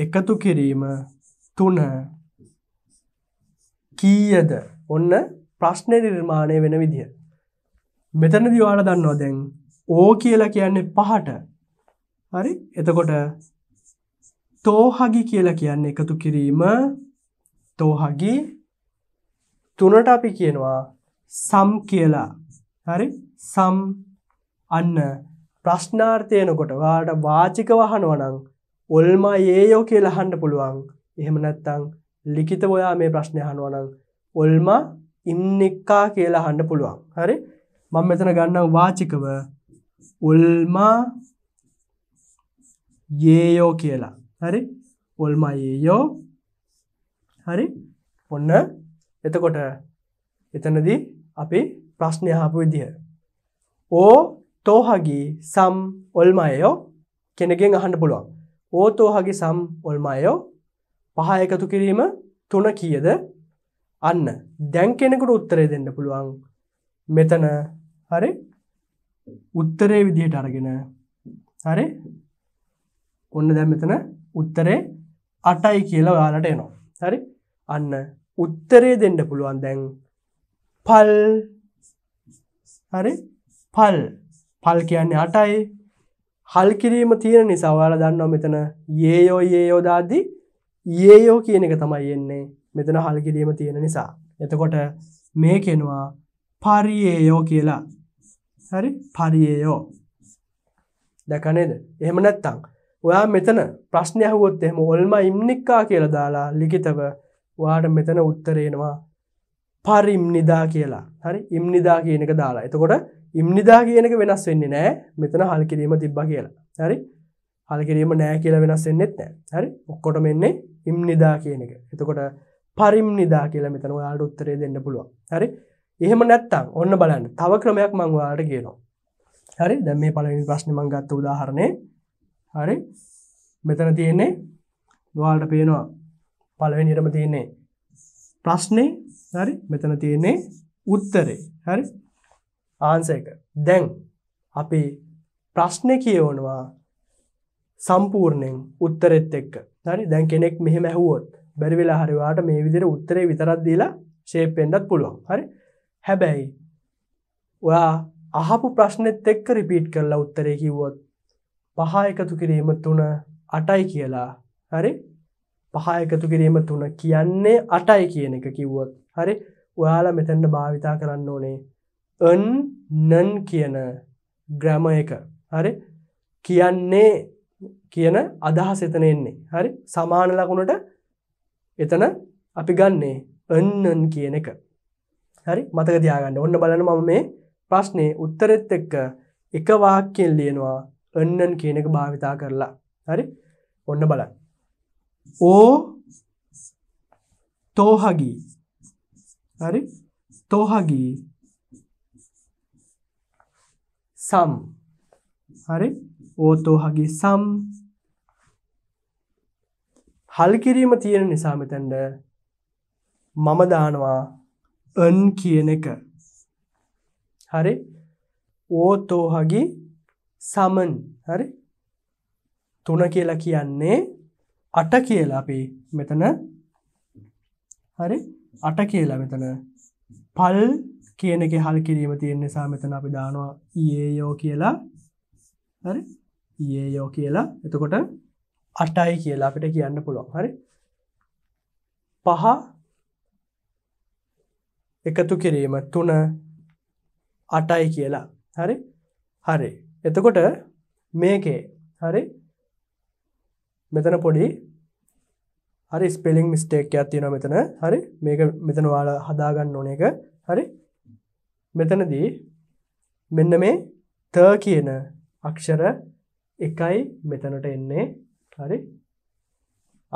එකතු කිරීම තුන කීයද ඔන්න ප්‍රශ්නය නිර්මාණය වෙන විදිහ මෙතන දිවාල දන්නවා දැන් ඕ කියලා කියන්නේ පහට හරි එතකොට තෝහගි කියලා කියන්නේ එකතු කිරීම තෝහගි තුනට අපි කියනවා සම් කියලා හරි සම් අන්න ප්‍රශ්නාර්ථයනකොට වාට වාචික වහනුවනං ඔල්ම ඒයෝ කියලා හන්ඩ පුළුවන් එහෙම නැත්තං ලිකිත ඔොයා මේ ප්‍රශ්නය හනුවනං ඔල්ම ඉන්නක්කා කියලා හන්න පුළුවන් හරි මම මෙතන ගන්නම් වාචිකව උල්මා ඒයෝ කියලා හරි ඔල්මා ඒයෝ හරි ඔන්න එතකොට එතනදී අපි ප්‍රශ්නය හාපු විදිහ ඕ තෝහගේ සම් ඔල්මයෝ කෙනගෙන් අහන්න පුළුවන් ඕ තෝහගේ සම් ඔල්මයෝ පහ එකතු කිරීම තුන කියද අන්න දැන් කෙනෙකුට උත්තරේ දෙන්න පුළුවන් මෙතන හරි උත්තරේ විදිහට අරගෙන හරි ඔන්න දැම් මෙතන උත්තරේ අටයි කියලා ගාලට එනවා හරි අන්න උත්තරේ දෙන්න පුළුවන් දැන් පල් හරි පල් පල් කියන්නේ අටයි හල් කිරීම තියෙන නිසා ඔයාලා දන්නවා මෙතන ඒයෝ ඒයෝ දාද්දි ඒයෝ කියන එක තමයි එන්නේ මෙතන හල් කිරීම තියෙන නිසා එතකොට මේ කෙනවා පරිඒයෝ කියලා හරි පරියයෝ දැකනේද එහෙම නැත්තං ඔයා මෙතන ප්‍රශ්නය හුවොත් එහෙම ඔල්ම ඉම්නික්කා කියල දාලා ලිකිතව වාට මෙතන උත්තරයෙනවා පරිම්නිදා කියලා හරි ඉම්නිදා කියනක දාලා එතකොට ඉම්නිදා කියනක වෙනස් වෙන්නේ නෑ මෙතන හල්කිරීම තිබ්බ කියලා හරි හල්කිරීම නෑ කියලා වෙනස් වෙන්නෙත් නෑ හරි ඔක්කොට මෙන්නේ ඉම්නිදා කියන එක එතකොට පරිම්නිදා කියලා මෙතන ඔයාට උත්තරේ දෙන්න පුළුවන් හරි එහෙම නැත්තං ඔන්න බලන්න තව ක්‍රමයක් මංවාට කියනවා හරි දැම් මේ පලනි ප්‍රශ්න මංගත්ත උදාහරණය හරි මෙතන තියෙන්නේ දවාල්ට පේනවා පලවෙනිටම තියන්නේ ප්‍රශ්නේ හරි මෙතන තියන්නේ උත්තරේ හරි ආන්ස එක දැන් අපි ප්‍රශ්නය කියවනවා සම්පූර්ණයෙන් උත්තරෙත් එක්ක හරි දැන් කෙනෙක් මෙහෙ මැහුවොත් බැරිවෙලා හරිවාට මේ විදිර උත්තරේ විතරත් දීලා ශේපෙන්ඩත් පුළුවන් හරි හැබැයි ඔයා අහපු ප්‍රශ්නෙත් එක්ක රිපීට් කරලා උත්තරය කිව්වොත් පහ එකතු කිරීම තුන අටයි කියලා හරි පහ එකතු කිරීම තුන කියන්නේ අටයි කියන එක කිව්වොත් හරි ඔයාලා මෙතැන්න භාවිතා කරන්න ඕනේ අන් නන් කියන ග්‍රැම එක හරි කියන්නේ කියන අදහස් එතන එන්නේ හරි සමාන ලකුණට එතන අපි ගන්නේ අන්නන් කියන එක හරි මතක තියාගන්න ඔන්න බලන මම මේ ප්‍රශ්නය උත්තරෙත් එක්ක එක වාක්කෙන් ලියනවා එන්නන් කියනක භාවිතා කරලා හරි ඔන්න බල ඕ තෝහගී හරි තෝහගී සම් හරි ඕතෝහගේ සම් හල්කිරීම තියෙන නිසා මෙතැන්ඩ මම දානවා අන් කියන එක. හරි ඕතෝහගේ සමන් හරි තුන කියලා කියන්නේ අට කියලා අපි මෙතන හරි අට කියලා මෙතන පල් කියනක හල් කිරීම තියෙන් නිසා මෙතන අපි දානවා ඒ යෝ කියලා හරි ඒ යෝ කියලා එතකොට අටයි කියලා අපිට කියන්න පුළුවන් හරි පහ එකතු කිරීම තුන අටයි කියලා හරි හරි එතකොට මේකේ හරි මෙතන පොඩි හරි ස්පෙලිින් මිස්ටේක් ඇතින මෙතන හරි මේක මෙතන වාල හදාගන්න ඕන එක හරි මෙතනදී මෙන්න මේ ත කියන අක්ෂර එකයි මෙතනට එන්නේ හරි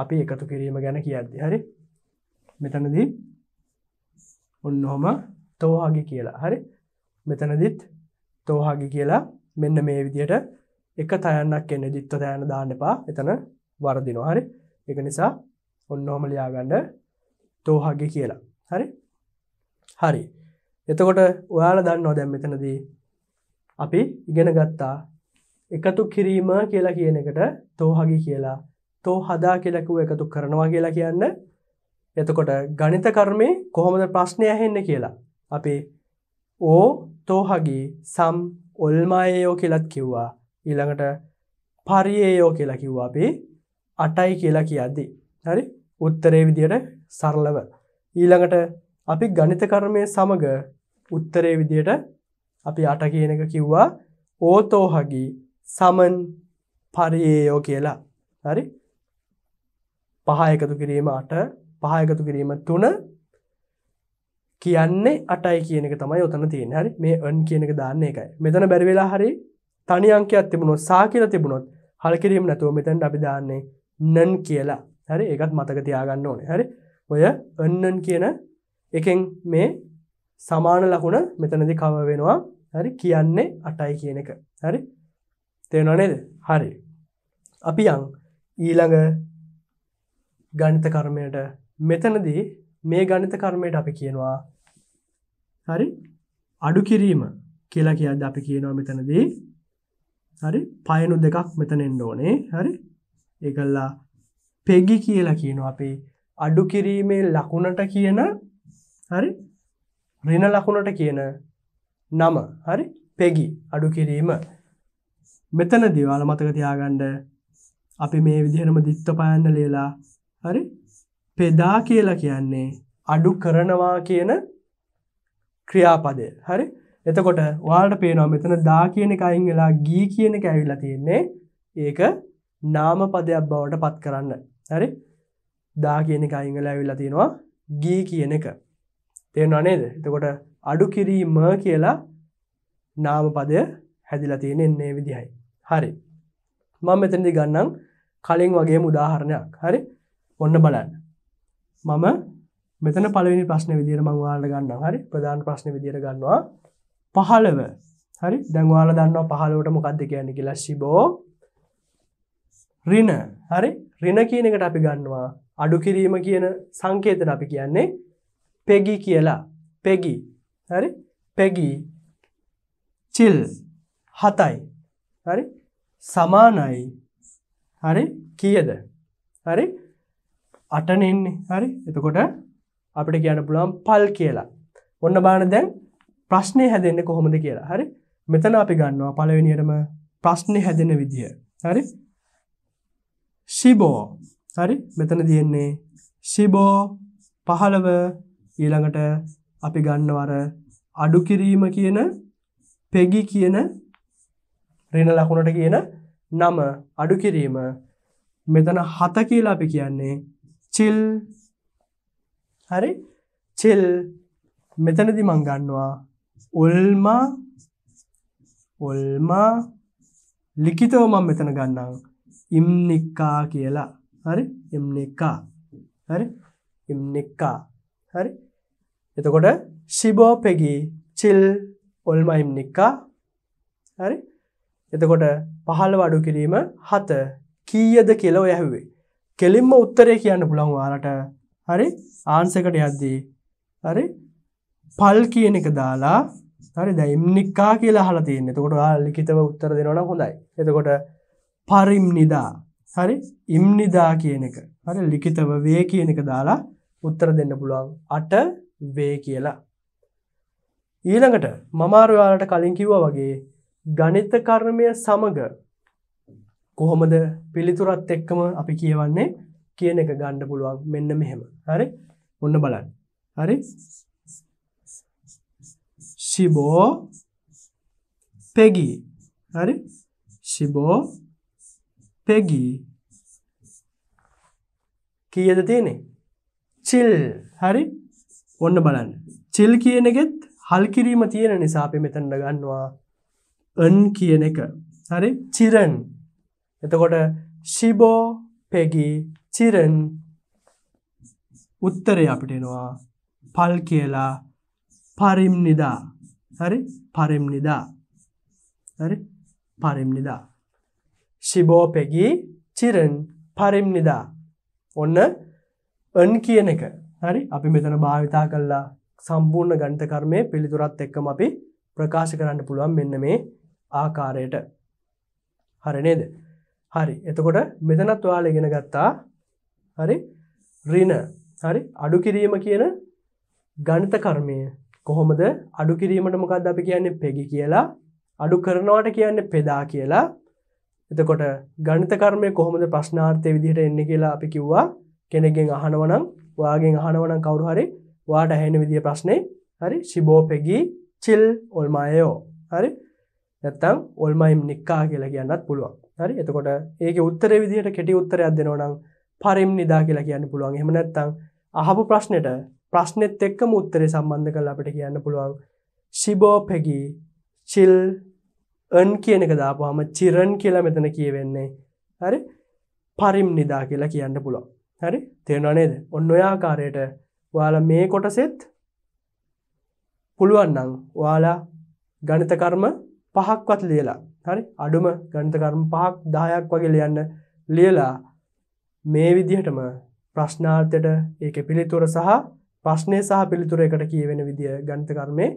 අපි එකතු කිරීම ගැන කියද්දි හරි මෙතනදී ඔන්නහොම තෝහාගේ කියලා හරි මෙතනදිත් තෝහාගි කියලා මෙන්න මේ විදියට එක තයන්නක් එන්න දිත්ත තයන දාන්නපා එතන වරදිනවා හරි එක නිසා ඔන්නහොම ලියාගඩ තෝහාගේ කියලා හරි හරි එතකොට ඔයාල දන්නෝ දැම් මෙතනදී අපි ඉගෙන ගත්තා එකතු කිරීම කියලා කියන එකට තෝහගි කියලා තෝ හදා කෙලකුව එකතු කරනවා කියලා කියන්න එතකොට ගණිත කර්මය කොහොමද ප්‍රශ්නය ඇහෙන්න කියලා. අපේ ඕ තෝහගේ සම් ඔල්මයෝ කියලත් කිව්වා ඊළඟට පරියයෝ කියලා කිව්වා අපේ අටයි කියලා කියද්දි. හරි උත්තරේ විදියට සරලව. ඊළඟට අපි ගණිත කර්මය සමඟ උත්තරේ විදියට අපි අට කියන එක කිව්වා ඕතෝහගේ සමන් පරියයෝ කියලා හරි පහ එකතු කිරීම අට පහයකතු කිරීම තුන කියන්නේ අටයි කියන එක තමයි ඔතන තියෙන හරි මේ අන් කියන එක දාන්න එකයි මෙතන බැරිවෙලා හරි තනි අංකයක් තිබුණොත් සා කියල තිබුණොත් හල් කිරීම නැතුව මෙතැන් අපි දාන්නේ නන් කියලා හරි එකත් මතක තියාගන්න ඕනේ හරි ඔය එන්නන් කියන එකෙන් මේ සමාන ලකුණ මෙතනදි කව වෙනවා හරි කියන්නේ අටයි කියන එක හරි තේනනේද හරි අපි යං ඊළඟ ගණිත කර්මයට මෙතනදී මේ ගණිත කර්මයට අපි කියනවා හරි අඩු කිරීම කියලා කියද අපි කියනවා මෙතනදී හරි පයනු දෙකක් මෙතන එන්න ඕනේ හරි ඒකල්ලා පෙගි කියලා කියනවා අපේ අඩු කිරීමේ ලකුණට කියන හරි රින ලකුණට කියන නම හරි පෙගි අඩු කිරීම මෙතන දිවාල මතක තියාගණ්ඩ අපි මේ විදිහරම දිත්ත පයන්න ලේලා හරි පෙදා කියලා කියන්නේ අඩු කරනවා කියන ක්‍රියාපදය හරි එතකොට වාල්ට පේනවා මෙතන දා කියන එක අයින් වෙලා ගී කියන එක ඇවිල්ලා තියෙන්නේ ඒක නාමපදයක් බවට පත් කරන්න හරි දා කියන එක අයිංගල ඇවිල්ලා තියෙනවා ගී කියන එක තියෙනවා නේද එතකොට අඩු කිරීම කියලා නාමපදය හැදිලා තියෙන එන්නේ විදිහයි හරි මම මෙතනදි ගන්නම් කලින් වගේ මුදාහරණයක් හරි ඔන්න බලන්න මම මෙතන පලවෙනි ප්‍රශ්න විදිර මංවාල ගන්න හරි ප්‍රධාන ප්‍රශ්න විදිර ගන්නවා පහළව හරි දැංවාල දන්නවා පහලවට මොකක්ද කියන්න කියලා ශිබෝ රින හරි රින කියන එකට අපි ගන්නවා අඩු කිරීම කියන සංකේතන අපි කියන්නේ පෙගි කියලා පෙගි හරි පෙගි චිල් හතයි හරි සමානයි හරි කියද හරි අටනෙන්නේ හරි එතකොට අපිට කියන්න පුළුවන් පල් කියලා ඔන්න බාන දැන් ප්‍රශ්නය හැදෙන්න්න කොහොමද කියලා හරි මෙතන අපි ගන්නවා පලවෙනියටම ප්‍රශ්නය හැදෙන විදිිය හරි ශිබෝ හරි මෙතන තියෙන්නේ ශිබෝ පහළව ඊළඟට අපි ගන්නවර අඩුකිරීම කියන පෙගි කියන රෙන ලකුණට කියන නම අඩුකිරීම මෙතන හත කියලා අපි කියන්නේ චිල් හරි චිල් මෙතනදි මං ගන්නවා ඔල්මා ඔල්මා ලිකිතව මං මෙතන ගන්නම් ඉම්නික්කා කියලා හරි එම්නෙක්කා හරි එම්නෙක්කා හරි එතකොට ශිබෝ පෙගී චිල් ඔල්ම ඉම්නික්කා හරි එතකොට පහළ වඩු කිරීම හත කීයද කියලා ඔයැහුවේ කෙලින්ම උත්තරය කියන්න පුළන් වාලට හරි ආන්සකට යද්දී හරි පල් කියන එක දාලා හරි දැම්නික්කා කියලා හලා තියන්න එතකොට ලිකිතව උත්තර දෙනවන හොඳයි එතකොට පරිම්නිදා හරි ඉම්නිදා කියන එක හරි ලිකිතව වේ කියන එක දාලා උත්තර දෙන්න පුළුවන් අට වේ කියලා ඊළඟට මමාරුයාලට කලින් කිව්ව වගේ ගනිත කර්මය සමඟ කොහොමද පිළිතුරත් එක්කම අපි කියවන්නේ කියන එක ගණ්ඩ පුළුවන් මෙන්න මෙහෙම හරි ඔන්න බලන්න හරි ශිබෝ පෙගී හරි ශිබෝ පෙගී කියද තියනෙ චිල් හරි ඔන්න බලන්න චිල් කියන එකෙත් හල් කිරීම තියෙන නිසා අපි මෙතැන්න ගන්නවා අන් කියන එක හරි චිරන් එතකොට ශිබෝ පෙගි චිරන් උත්තරය අපිටෙනවා පල් කියලා පරිම්නිදා හරි පරිම්නිදා හරි පරිම්නිදා ශිබෝ පෙගි චිරන් පරිම්නිදා ඔන්න අන් කියන එක හරි අපි මෙතන භාවිතා කල්ලා සම්පූර්ණ ගණිත කර්මය පිළිතුරත් එක්කම අපි ප්‍රකාශ කරන්න පුළුවන් මෙන්න මේ ආකාරයට හරනේද හරි එතකොට මෙතනත් වාල ඉගෙන ගත්තා හරි රින හරි අඩු කිරීම කියන ගණිත කර්මය කොහොමද අඩු කිරීමට මොකක්ද අපි කියන්නේ පෙගි කියලා අඩු කරනවාට කියන්නේ පෙදා කියලා එතකොට ගණිත කර්මය කොහොමද ප්‍රශ්නාර්ථය විදිහට එන්න කියලා අපි කිව්වා කෙනෙගෙන් අහනවනම් වාගෙන් අහනවනම් කවරු හරි වාට ඇහෙන විදිහ ප්‍රශ්නය හරි ශිබෝ පෙගී චිල් ඔල්මයෝ හරි නැත්තම් ඔල්මයිම් නික්කා කියලා කියන්නත් පුළුවන් හරි එතකොට ඒක උත්තර විදිට කෙටි උත්තරයක් දෙනවනම් පරම් නිදා කියලා කියන්න පුළුවන් එහම නැත්තං අහපු ප්‍රශ්නයට ප්‍රශ්නෙත් එක්කම උත්තරේ සම්බන්ධ කල අපට කියන්න පුළුවන් ශිබෝ පැගී චිල් අන් කියන එක දාපුහම චිරන් කියලා මෙතන කියවෙන්නේ හරි පරිම් නිදා කියලා කියන්න පුළුවන් හරි තෙරනනේද ඔන්න ඔයාකාරයට වාල මේ කොටසෙත් පුළුවන්නං වාලා ගණිතකර්ම පහක්වත් ලියලා හරි අඩුම ගණතකරම පාක් දායක් වගේ ලියන්න ලියලා මේ විදිහටම ප්‍රශ්නාර්ථයට ඒක පිළිතුර සහ ප්‍රශ්නය සහ පිළිතුර එකට කියවෙන විදිිය ගණතකර්මය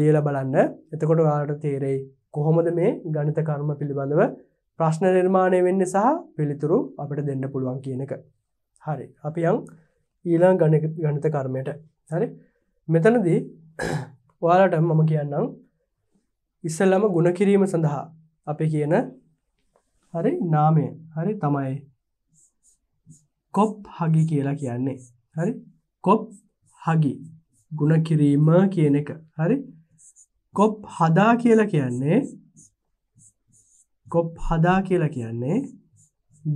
ලියල බලන්න එතකොට වාට තේරෙයි කොහොමද මේ ගණතකර්ම පිළිබඳව ප්‍රශ්න නිර්මාණය වෙන්න සහ පිළිතුරු අපට දෙන්න පුළුවන් කියන එක හරි අපි යං ඊළං ගණත කර්මයට හරි මෙතනදී ඔයාලට මම කියන්නම් ඉස්සල්ලම ගුණ කිරීම සඳහා අපි කියන හරි නාමය හරි තමයි කොප් හගි කියලා කියන්නේ හරි කොප් හගි ගුණ කිරීම කියන එක හරි කොප් හදා කියලා කියන්නේ කොප් හදා කියලා කියන්නේ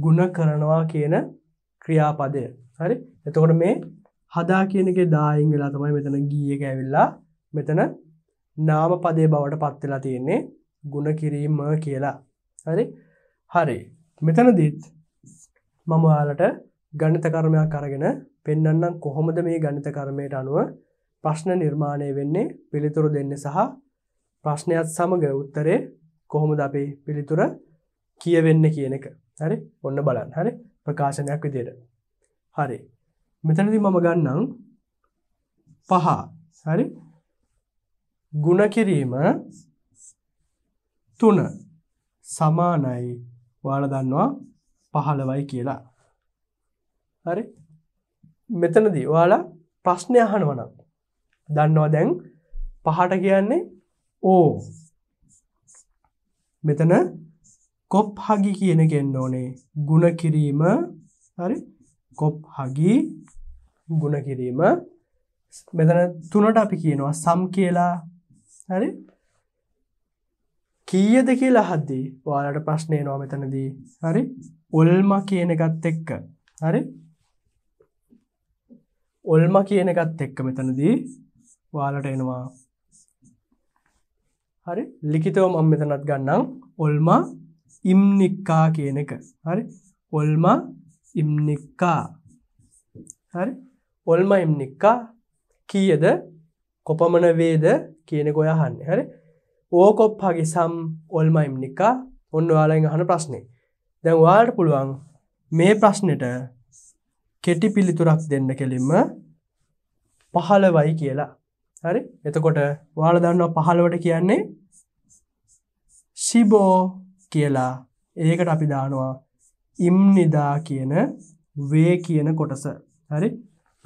ගුණ කරනවා කියන ක්‍රියාපදය හරි එතකොට මේ හදා කියනක දායිංගලා තමයි මෙතන ගිය එක ඇවිල්ලා මෙතන නාම පදේ බවට පත්වෙලා තියෙන්නේ ගුණ කිරීම කියලා හරි හරි මෙතනදීත් මම යාලට ගණිත කර්මයක් කරගෙන පෙන්නන්නම් කොහොමද මේ ගණිත කර්මයට අනුව ප්‍රශ්න නිර්මාණය වෙන්නේ පිළිතුරු දෙන්න සහ ප්‍රශ්නයත් සමඟ උත්තරේ කොහොමද අපේ පිළිතුර කියවෙන්න කියන එක හරි ඔන්න බලන් හරි ප්‍රකාශනයක් විදියට හරි මෙතනදි මම ගන්නම් පහ හරි ගුණ කිරීම තුන සමානයි වාල දන්නවා පහළවයි කියලා හරි මෙතනදී ඔයාලා ප්‍රශ්නය අහන වනම් දන්නවා දැන් පහට කියන්නේ ඕ මෙතන කොප් හගි කියන ගෙන්න්න ඕනේ ගුණ කිරීම හරි කොප් හගි ගුණ කිරීම මෙතන තුනට අපි කියනවා සම් කියලා හරි කීයද කියලා හද්දී වාලට ප්‍රශ්නය නවා මෙතනදී හරි ඔල්ම කියන එකත් එක්ක හරි ඔල්ම කියන එකත් එක්ක මෙතනදී වාලට එනවා හරි ලිකිතව මම් මෙතනත් ගන්නම් ඔල්ම ඉම්නික්කා කියන එක හරි ඔල්ම ඉම්නික්කා හරි ඔල්ම ඉම්නික්කා කීයද කොපමණ වේද කියනෙ ගොයහන්න හරි ඕකොප්හගේ සම් ඔල්මයිම්නිකා ඔන්න වාලෙන් අහන ප්‍රශ්නේ දැන් වාට පුළුවන් මේ ප්‍රශ්නට කෙටි පිළිතුරක් දෙන්න කෙලින්ම පහළවයි කියලා හරි එතකොට වාල දන්නවා පහළවට කියන්නේ සිබෝ කියලා ඒකට අපි දානවා ඉම්නිදා කියන වේ කියන කොටස හරි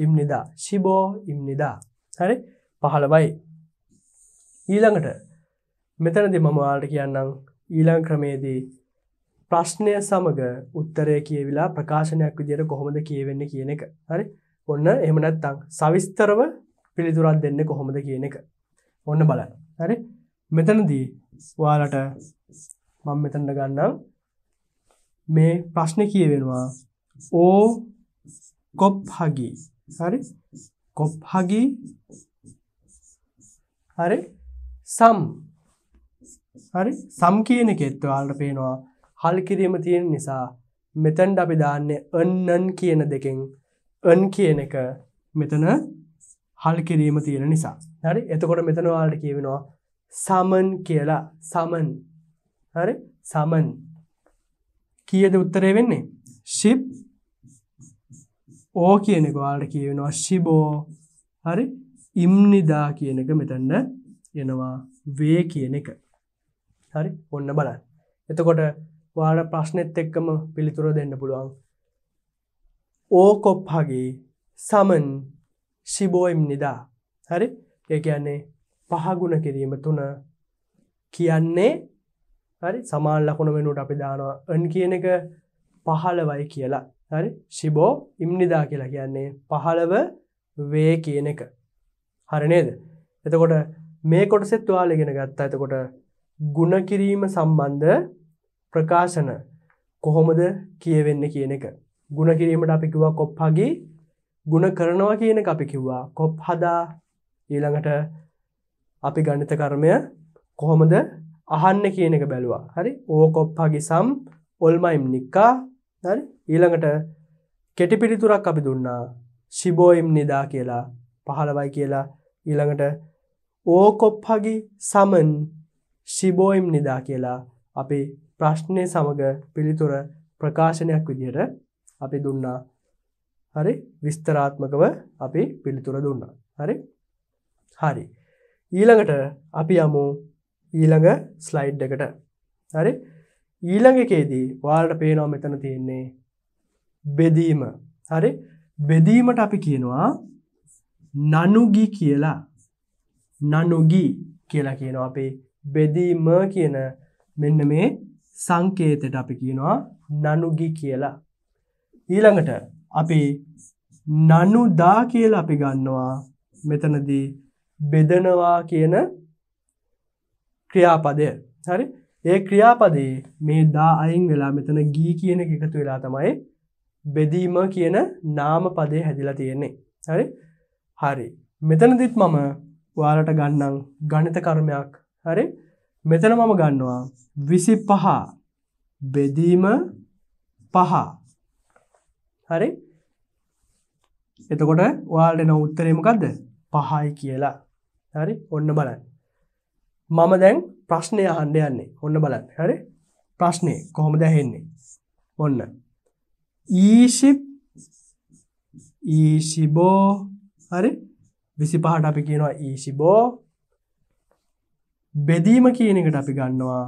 ඉම්නිදා ශිබෝ ඉම්නිදා හරි පහළවයි ඊළඟට මෙතනදි මම වාට කියන්නම් ඊලං ක්‍රමේදී ප්‍රශ්නය සමඟ උත්තරය කියවිලා ප්‍රකාශනයක් විදියට කොහොමද කියවෙන්න කියන එක හරි ඔන්න එමනත්තං සවිස්තරව පිළිතුරත් දෙන්න කොහොමද කියන එක ඔන්න බලන්න හරි මෙතනදී ස්වාලට මං මෙතැට ගන්නම් මේ ප්‍රශ්න කියවෙනවා ඕ කොප් හගී හරි කොප් හගී හරි සම් හරි සම් කියන එකෙත් ඔයාලට පේනවා හල් කිරීම තියෙන නිසා මෙතැන්ට අපි දාන්නේ එන්නන් කියන දෙකෙන් එන් කියන එක මෙතන හල් කිරීම තියෙන නිසා හරි එතකොට මෙතන වාලට කියවෙනවා සමන් කියලා සමන් හරි සමන් කියද උත්තරය වෙන්නේ ශිප් ඕ කියනෙක වාලට කියවෙනවා ශිබෝ හරි ඉම්නිදා කියන එක මෙතැන්න එනවා වේ කියන එක හරි ඔන්න බලන්න එතකොට වාට ප්‍රශ්නෙත් එක්කම පිළිතුර දෙන්න පුළුවන් ඕකොප්හගේ සමන් ශිබෝයිම් නිදා හරි ඒ කියන්නේ පහගුණ කිරීම තුන කියන්නේ හරි සමාල් ලකුණ වෙනුට අපි දානවා අන් කියන එක පහළවයි කියලා හරි ශිබෝ ඉම්නිදා කියලා කියන්නේ පහළව වේ කියන එක හරි නේද එතකොට මේ කොටසෙත් වාලගෙන ගත්තා එතකොට ගුණකිරීම සම්බන්ධ ප්‍රකාශන කොහොමද කියවෙන්න කියන එක. ගුණකිරීමට අපි කිවා කොප්හගේ ගුණ කරනවා කියන අපි කිව්වා කොප් හදා ඊළඟට අපි ගණිත කර්මය කොහොමද අහන්න කියන එක බැලවා හරි ඕ කොප්හගේ සම් ඔල්මයිම් නික්කා හරි ඊළඟට කෙටිපිරිතුරක් අපි දුන්නා ශිබෝයිම් නිදා කියලා පහළවයි කියලා ඊළඟට ඕකොප්හගේ සමන් ශිබෝයිම් නිදා කියලා අපි ප්‍රශ්නය සමඟ පිළිතුර ප්‍රකාශනයක් විදියට අපි දුන්නා හරි විස්තරාත්මකව අපි පිළිතුර දුන්නා හරි හරි ඊළඟට අපි යමු ඊළඟ ස්ලයිඩ් එකට හරි ඊළඟකේදී වාලට පේනවා මෙතන තියෙන්නේ බෙදීම හරි බෙදීමට අපි කියනවා නනුගි කියලා නනුගී කියලා කියනවා අපේ බෙදීම කියන මෙන්න මේ සංකේතයට අපි කියනවා නනුගි කියලා. ඊළඟට අපි නනුදා කියලා අපි ගන්නවා මෙතනදී බෙදනවා කියන ක්‍රියාපදය හරි ඒ ක්‍රියාපදේ මේ දා අයින් වෙලා මෙතන ගී කියන එකතු වෙලා තමයි බෙදීම කියන නාම පදය හැදිලා තියෙන්නේ හරි හරි මෙතනදිත් මම ඔයාලට ගන්නම් ගණිත කර්මයක් හරි මෙතන මම ගන්නවා විසි පහ බෙදීම පහ හරි එතකොට වාල්ට එන උත්තරේමකක්ද පහයි කියලා හරි ඔන්න බලන්න මම දැන් ප්‍රශ්නය අහන්ඩ යන්නේ ඔන්න බලන්න හරි ප්‍රශ්නය කොහොම දැහෙන්නේ ඔන්න ඊශිප් ඊශිබෝ හරි විසි පහට අපි කියනවා ඊශිබෝ බෙදීම කියන එකට අපි ගන්නවා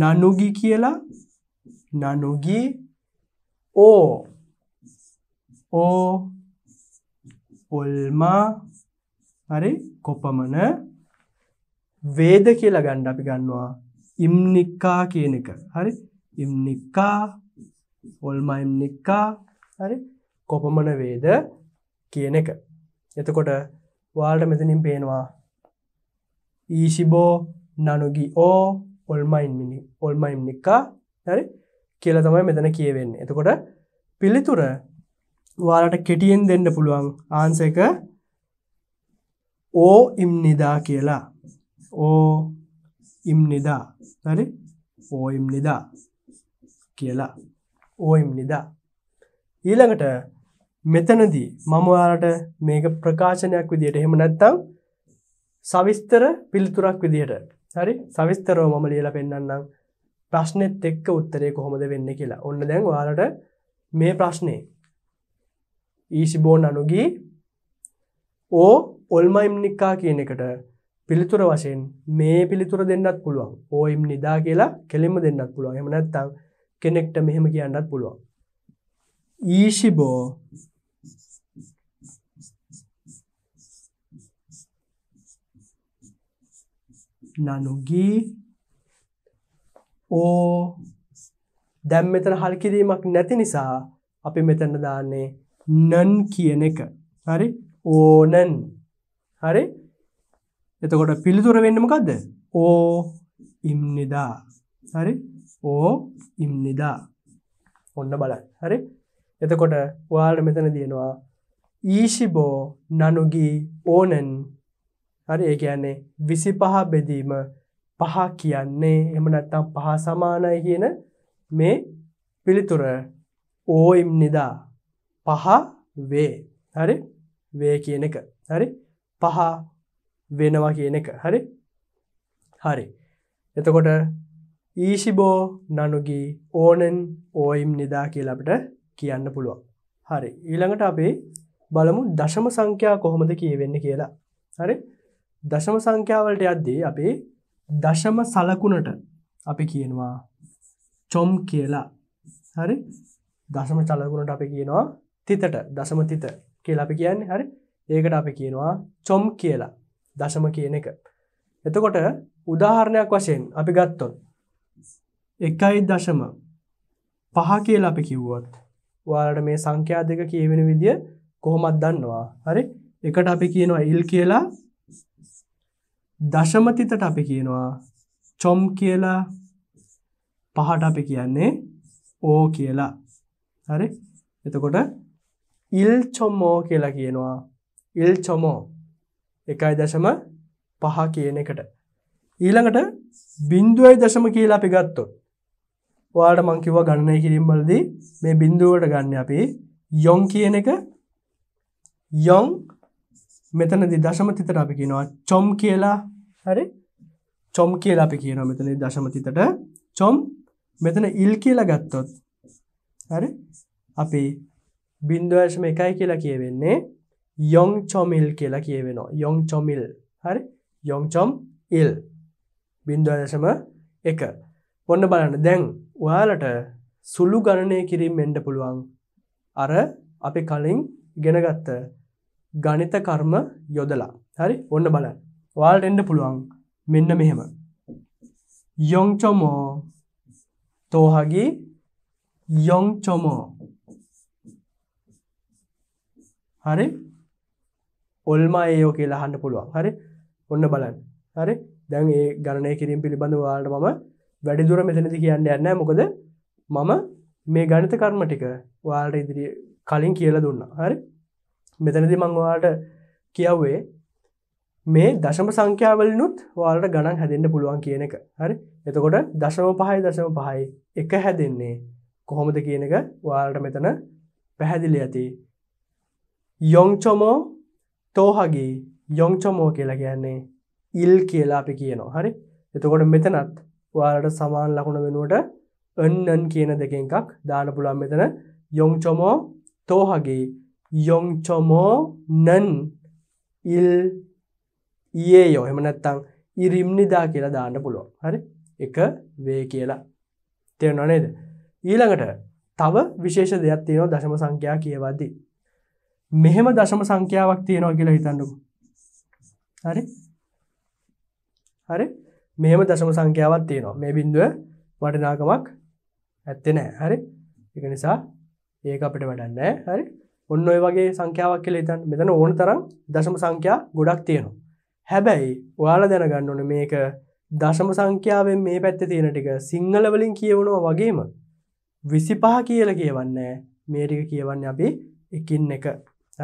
නනුගි කියලා නනුගි ඕ ඕ ඔල්මා හරි කොපමන වේද කියලා ගණ්ඩ අපි ගන්නවා ඉම්නික්කා කියන එක හරි ඉම්නික්කා ඔල්මයිම්නික්කා හරි කොපමන වේද කියන එක එතකොට වාල්ට මෙතනින් පේනවා ඊශිබෝ නනුගි ඕ ඔල්මයින්මිනි ඔල්මයිම්නික්කා හරි කියල තමයි මෙතන කියවෙන්න එතකොට පිළිතුර වාලට කෙටියෙන් දෙන්න පුළුවන් ආන්ස එක ඕ ඉම්නිදා කියලා ඕ ඉම්නිදා හරි ඕ ඉම්නිදා කියලා ඕ ඉම්නිදා ඊළඟට මෙතනදී මම ඔයාලට මේක ප්‍රකාශනයක් විදියට එහෙම නැත්තම් සවිස්තර පිළිතුරක් විදිහට හරි සවිස්තරෝ මම ලියල පෙන්න්නම් ප්‍රශ්නෙත් එක්ක උත්තරය කොහොමද වෙන්න කියලා ඔන්න දැන් වාලට මේ ප්‍රශ්නය ඊසිබෝන් e අනුගී ඕ ඔල්මයිම් නික්කා කියන එකට පිළිතුර වශයෙන් මේ පිළිතුර දෙන්නත් පුළුවන් ඕයිම් නිදා කියලා කෙලිම දෙන්නත් පුළුවන් එමනැත්තං කෙනෙක්ට මෙහෙම කියන්නත් පුළුවන් ඊශිබෝ e නනු ගී ඕ දැම් මෙතන හල් කිරීමක් නැති නිසා අපි මෙතැන්න දාන්නේ නන් කියන එක හරි ඕනන් හරි එතකොට පිළිතුර වෙන්නමකක්ද ඕ ඉම්නිදා හරි ඕ ඉම්නිදා ඔන්න බල හරි එතකොට වාල මෙතන තියෙනවා ඊශිබෝ නනුගී ඕනන් හරි ඒ කියන්නේ විසි පහ බෙදීම පහ කියන්නේ එම නැත්තම් පහ සමානයි කියන මේ පිළිතුර ඕයිම් නිදා පහ වේ හරි වේ කියන එක හරි පහ වෙනවා කියන එක හරි හරි එතකොට ඊශිබෝ නනුගී ඕනෙන් ඕයිම් නිදා කියලට කියන්න පුළුවන් හරි ඊළඟට අපේ බලමු දශම සංඛ්‍යා කොහොමද කියවෙන්න කියලා හරි දශම සංඛ්‍යාවලට යද්දී අපේ දශම සලකුණට අපි කියනවා චොම් කියලා හරි දශම චලකුණට අපි කියනවා තිතට දසම තිත කියලා අපි කියන්නේ හරි ඒකට අපි කියනවා චොම් කියලා දශම කියන එක එතකොට උදාහරණයක් වශයෙන් අපි ගත්තොන් එකයි දශම පහ කියලා අපි කිව්වොත් වාලට මේ සංඛ්‍යා දෙක කියවෙන විදිිය කොහොමත් දන්නවා හරි එකට අපි කියනවා ඉල් කියලා දශමතිතට අපි කියනවා චොම් කියලා පහට අපි කියන්නේ ඕ කියලා හරි එතකොට ඉල් චොම්මෝ කියලා කියනවා ඉල් චොමෝ එකයි දශම පහ කියන එකට ඊළඟට බින්දුවයි දශම කියලා අපි ගත්තොත් වාට මංකිව ගණනය කිරින්බලදී මේ බින්දුවට ගන්න අපි යොන් කියන එක යොන් මෙතනදි දශමතිතර අපි කියනවා චොම් කියලා හරි චොම් කියලා අපි කියනවා මෙතන දශමතිතට චොම් මෙතන ඉල් කියලා ගත්තොත් හරි අපි බින්දුවර්ශම එකයි කියලා කියවෙන්නේ යොං චොමිල් කියලා කියවෙනවා යොං චොමිල් හරි යොං චොම් ඉල් බින්දුවර්ශම එක ඔන්න බලන්න දැන් ඔයාලට සුළු ගණනය කිරීම එන්ඩ පුළුවන් අර අපි කලින් ගෙනගත්ත ගණිත කර්ම යොදලා හරි ඔන්න බලන්න වාල්ට එන්ඩ පුළුවන් මෙන්න මෙහෙම යොංචොමෝ තෝහගේ යොංචොමෝ හරි ඔල්මා ඒයෝ කියලා හන්න පුළුවන් හරි ඔන්න බලන්න හරි දැන් ඒ ගණනය කිරින් පිළිබඳ වාලට මම වැඩිදුර මෙතනති කියන්න යන්න මොකද මම මේ ගණිත කර්ම ටික වාල්ට ඉදිරි කලින් කියලා දුන්න හරි මෙතනති මංවාට කියව්වේ මේ දශම සංඛ්‍යාවලනුත් වාලට ගණන් හැදෙන්න්න පුළුවන් කියන එක හරි එතකොට දශම පහයි දශම පහයි එක හැදෙන්නේ කොහොමද කියන එක වාලට මෙතන පැහැදිලි ඇති යොංචොමෝ තෝහගේ යොංචොමෝ කියලා කියන්නේ ඉල් කියලා අපි කියනවා හරි එතකොට මෙතනත් වාලට සමාන ලකුණ වෙනුවට එන්නන් කියන දෙකෙන් එකක් දාන පුළුවන් මෙතන යොංචොමෝ තෝහගේ යොංචොමෝනන් ඉල් ඒ යෝ එමනත්තං ඉරිම්නිදා කියලා දාන්න පුළුවන් හරි එක වේ කියලා තෙරනොනේද ඊළඟට තව විශේෂ දෙයක් තියෙනවා දශම සංඛ්‍යා කියවද්දී මෙහෙම දශම සංඛ්‍යාවක් තියෙනවා කියලා හිතන්නු හරි හරි මෙහෙම දශම සංඛ්‍යාවක් තියෙනවා මේ බින්දුව වටනාකමක් ඇත්තෙනෑ හරි එක නිසා ඒක අපට වැඩන්න හරි ඔන්න ඔය වගේ සංඛ්‍යාවක් කියල හිතන් මෙතන ඕන තරම් දශම සංඛ්‍යා ගොඩක් තියෙනවා. හැබැයි ඔයාල දැනගන්න ඕන මේක දශම සංඛ්‍යාවෙන් මේ පැත්ත තියෙන ටික සිංහලවලින් කියවුණෝ වගේම විසිපහ කියල කියවන්න මේ ටික කියවන්න අපි එකින් එක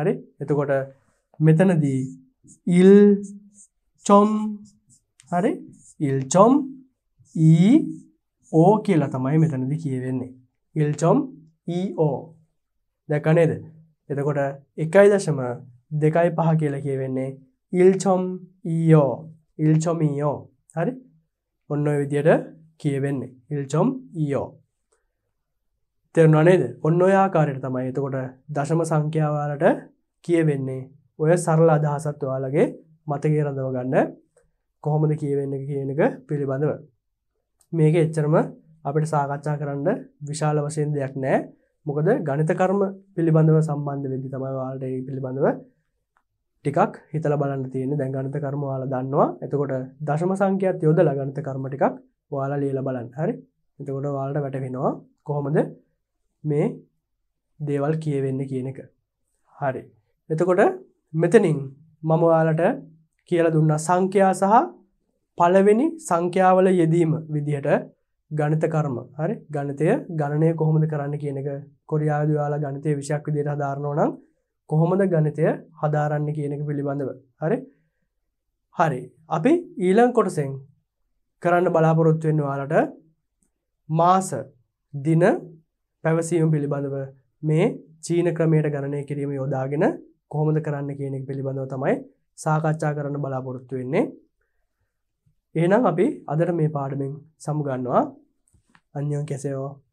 හරි එතකොට මෙතනදී ඉල් චොම් හරි ඉල්චොම් ඊ ඕ කියලා තමයි මෙතනදි කියවෙන්නේ ඉල්චොම් ඊ ඕ දැකනේද එතකොට එකයි දශම දෙකයි පහ කියල කියවෙන්නේ ඉල්චොම් ඊෝ ඉල්චොමීෝ හරි ඔන්න විදියට කියවෙන්නේ ඉල්චොම් ඊෝ තෙරනනේද ඔන්න ඔයාකාරයට තමයි එතකොට දශම සංඛ්‍යාවාලට කියවෙන්නේ ඔය සරල අදහසත් ඔයාලගේ මතගේ රඳව ගන්න කොහොමද කියවෙන්න කියන එක පිළිබඳව මේක එච්චරම අපිට සාකච්ඡා කරන්න විශාල වශයෙන් දෙයක් නෑ මොකද ගණත කර්ම පිළිබඳව සම්බන්ධ වෙදි තමයි වාලට පිළිබඳව ටිකක් හිතල බලන්න තියෙන දැන් ගණත කර්ම වාල දන්නවා එතකොට දශම සංකයත් යොද ලගණත කර්ම ටිකක් වාලා ලියල බලන්න හරි එතකොට වාලට වැටහෙනවා කොහොමද මේ දේවල් කියවෙන්න කියන එක හරි එතකොට මෙතනින් මම වාලට කියල දුන්න සංඛ්‍යා සහ පලවෙනි සංඛ්‍යාවල යෙදීම විදිහට ගණත කර්ම හරි ගණතය ගණනය කොහොමද කරන්න කියන එක කොරියාද යාලා ගණතය විශයක් විදියට හදාරනෝ නම් කොහොමද ගණතය හදාරන්න කියන එක පිළිබඳව හරි හරි අපි ඊලං කොටසෙන් කරන්න බලාපොරොත්තුවෙන් වාලට මාස දින පැවසීම පිළිබඳව මේ චීන ක්‍රමයට ගණනය කිරීම යොදාගෙන කොහොමද කරන්න කියනෙක් පිළිබඳව තමයි සාකච්ඡා කරන්න බලාපොරොත්තු වෙන්නේ. එහනම් අපි අදට මේ පාඩමෙන් සමුගන්නවා 안녕 히 계세요.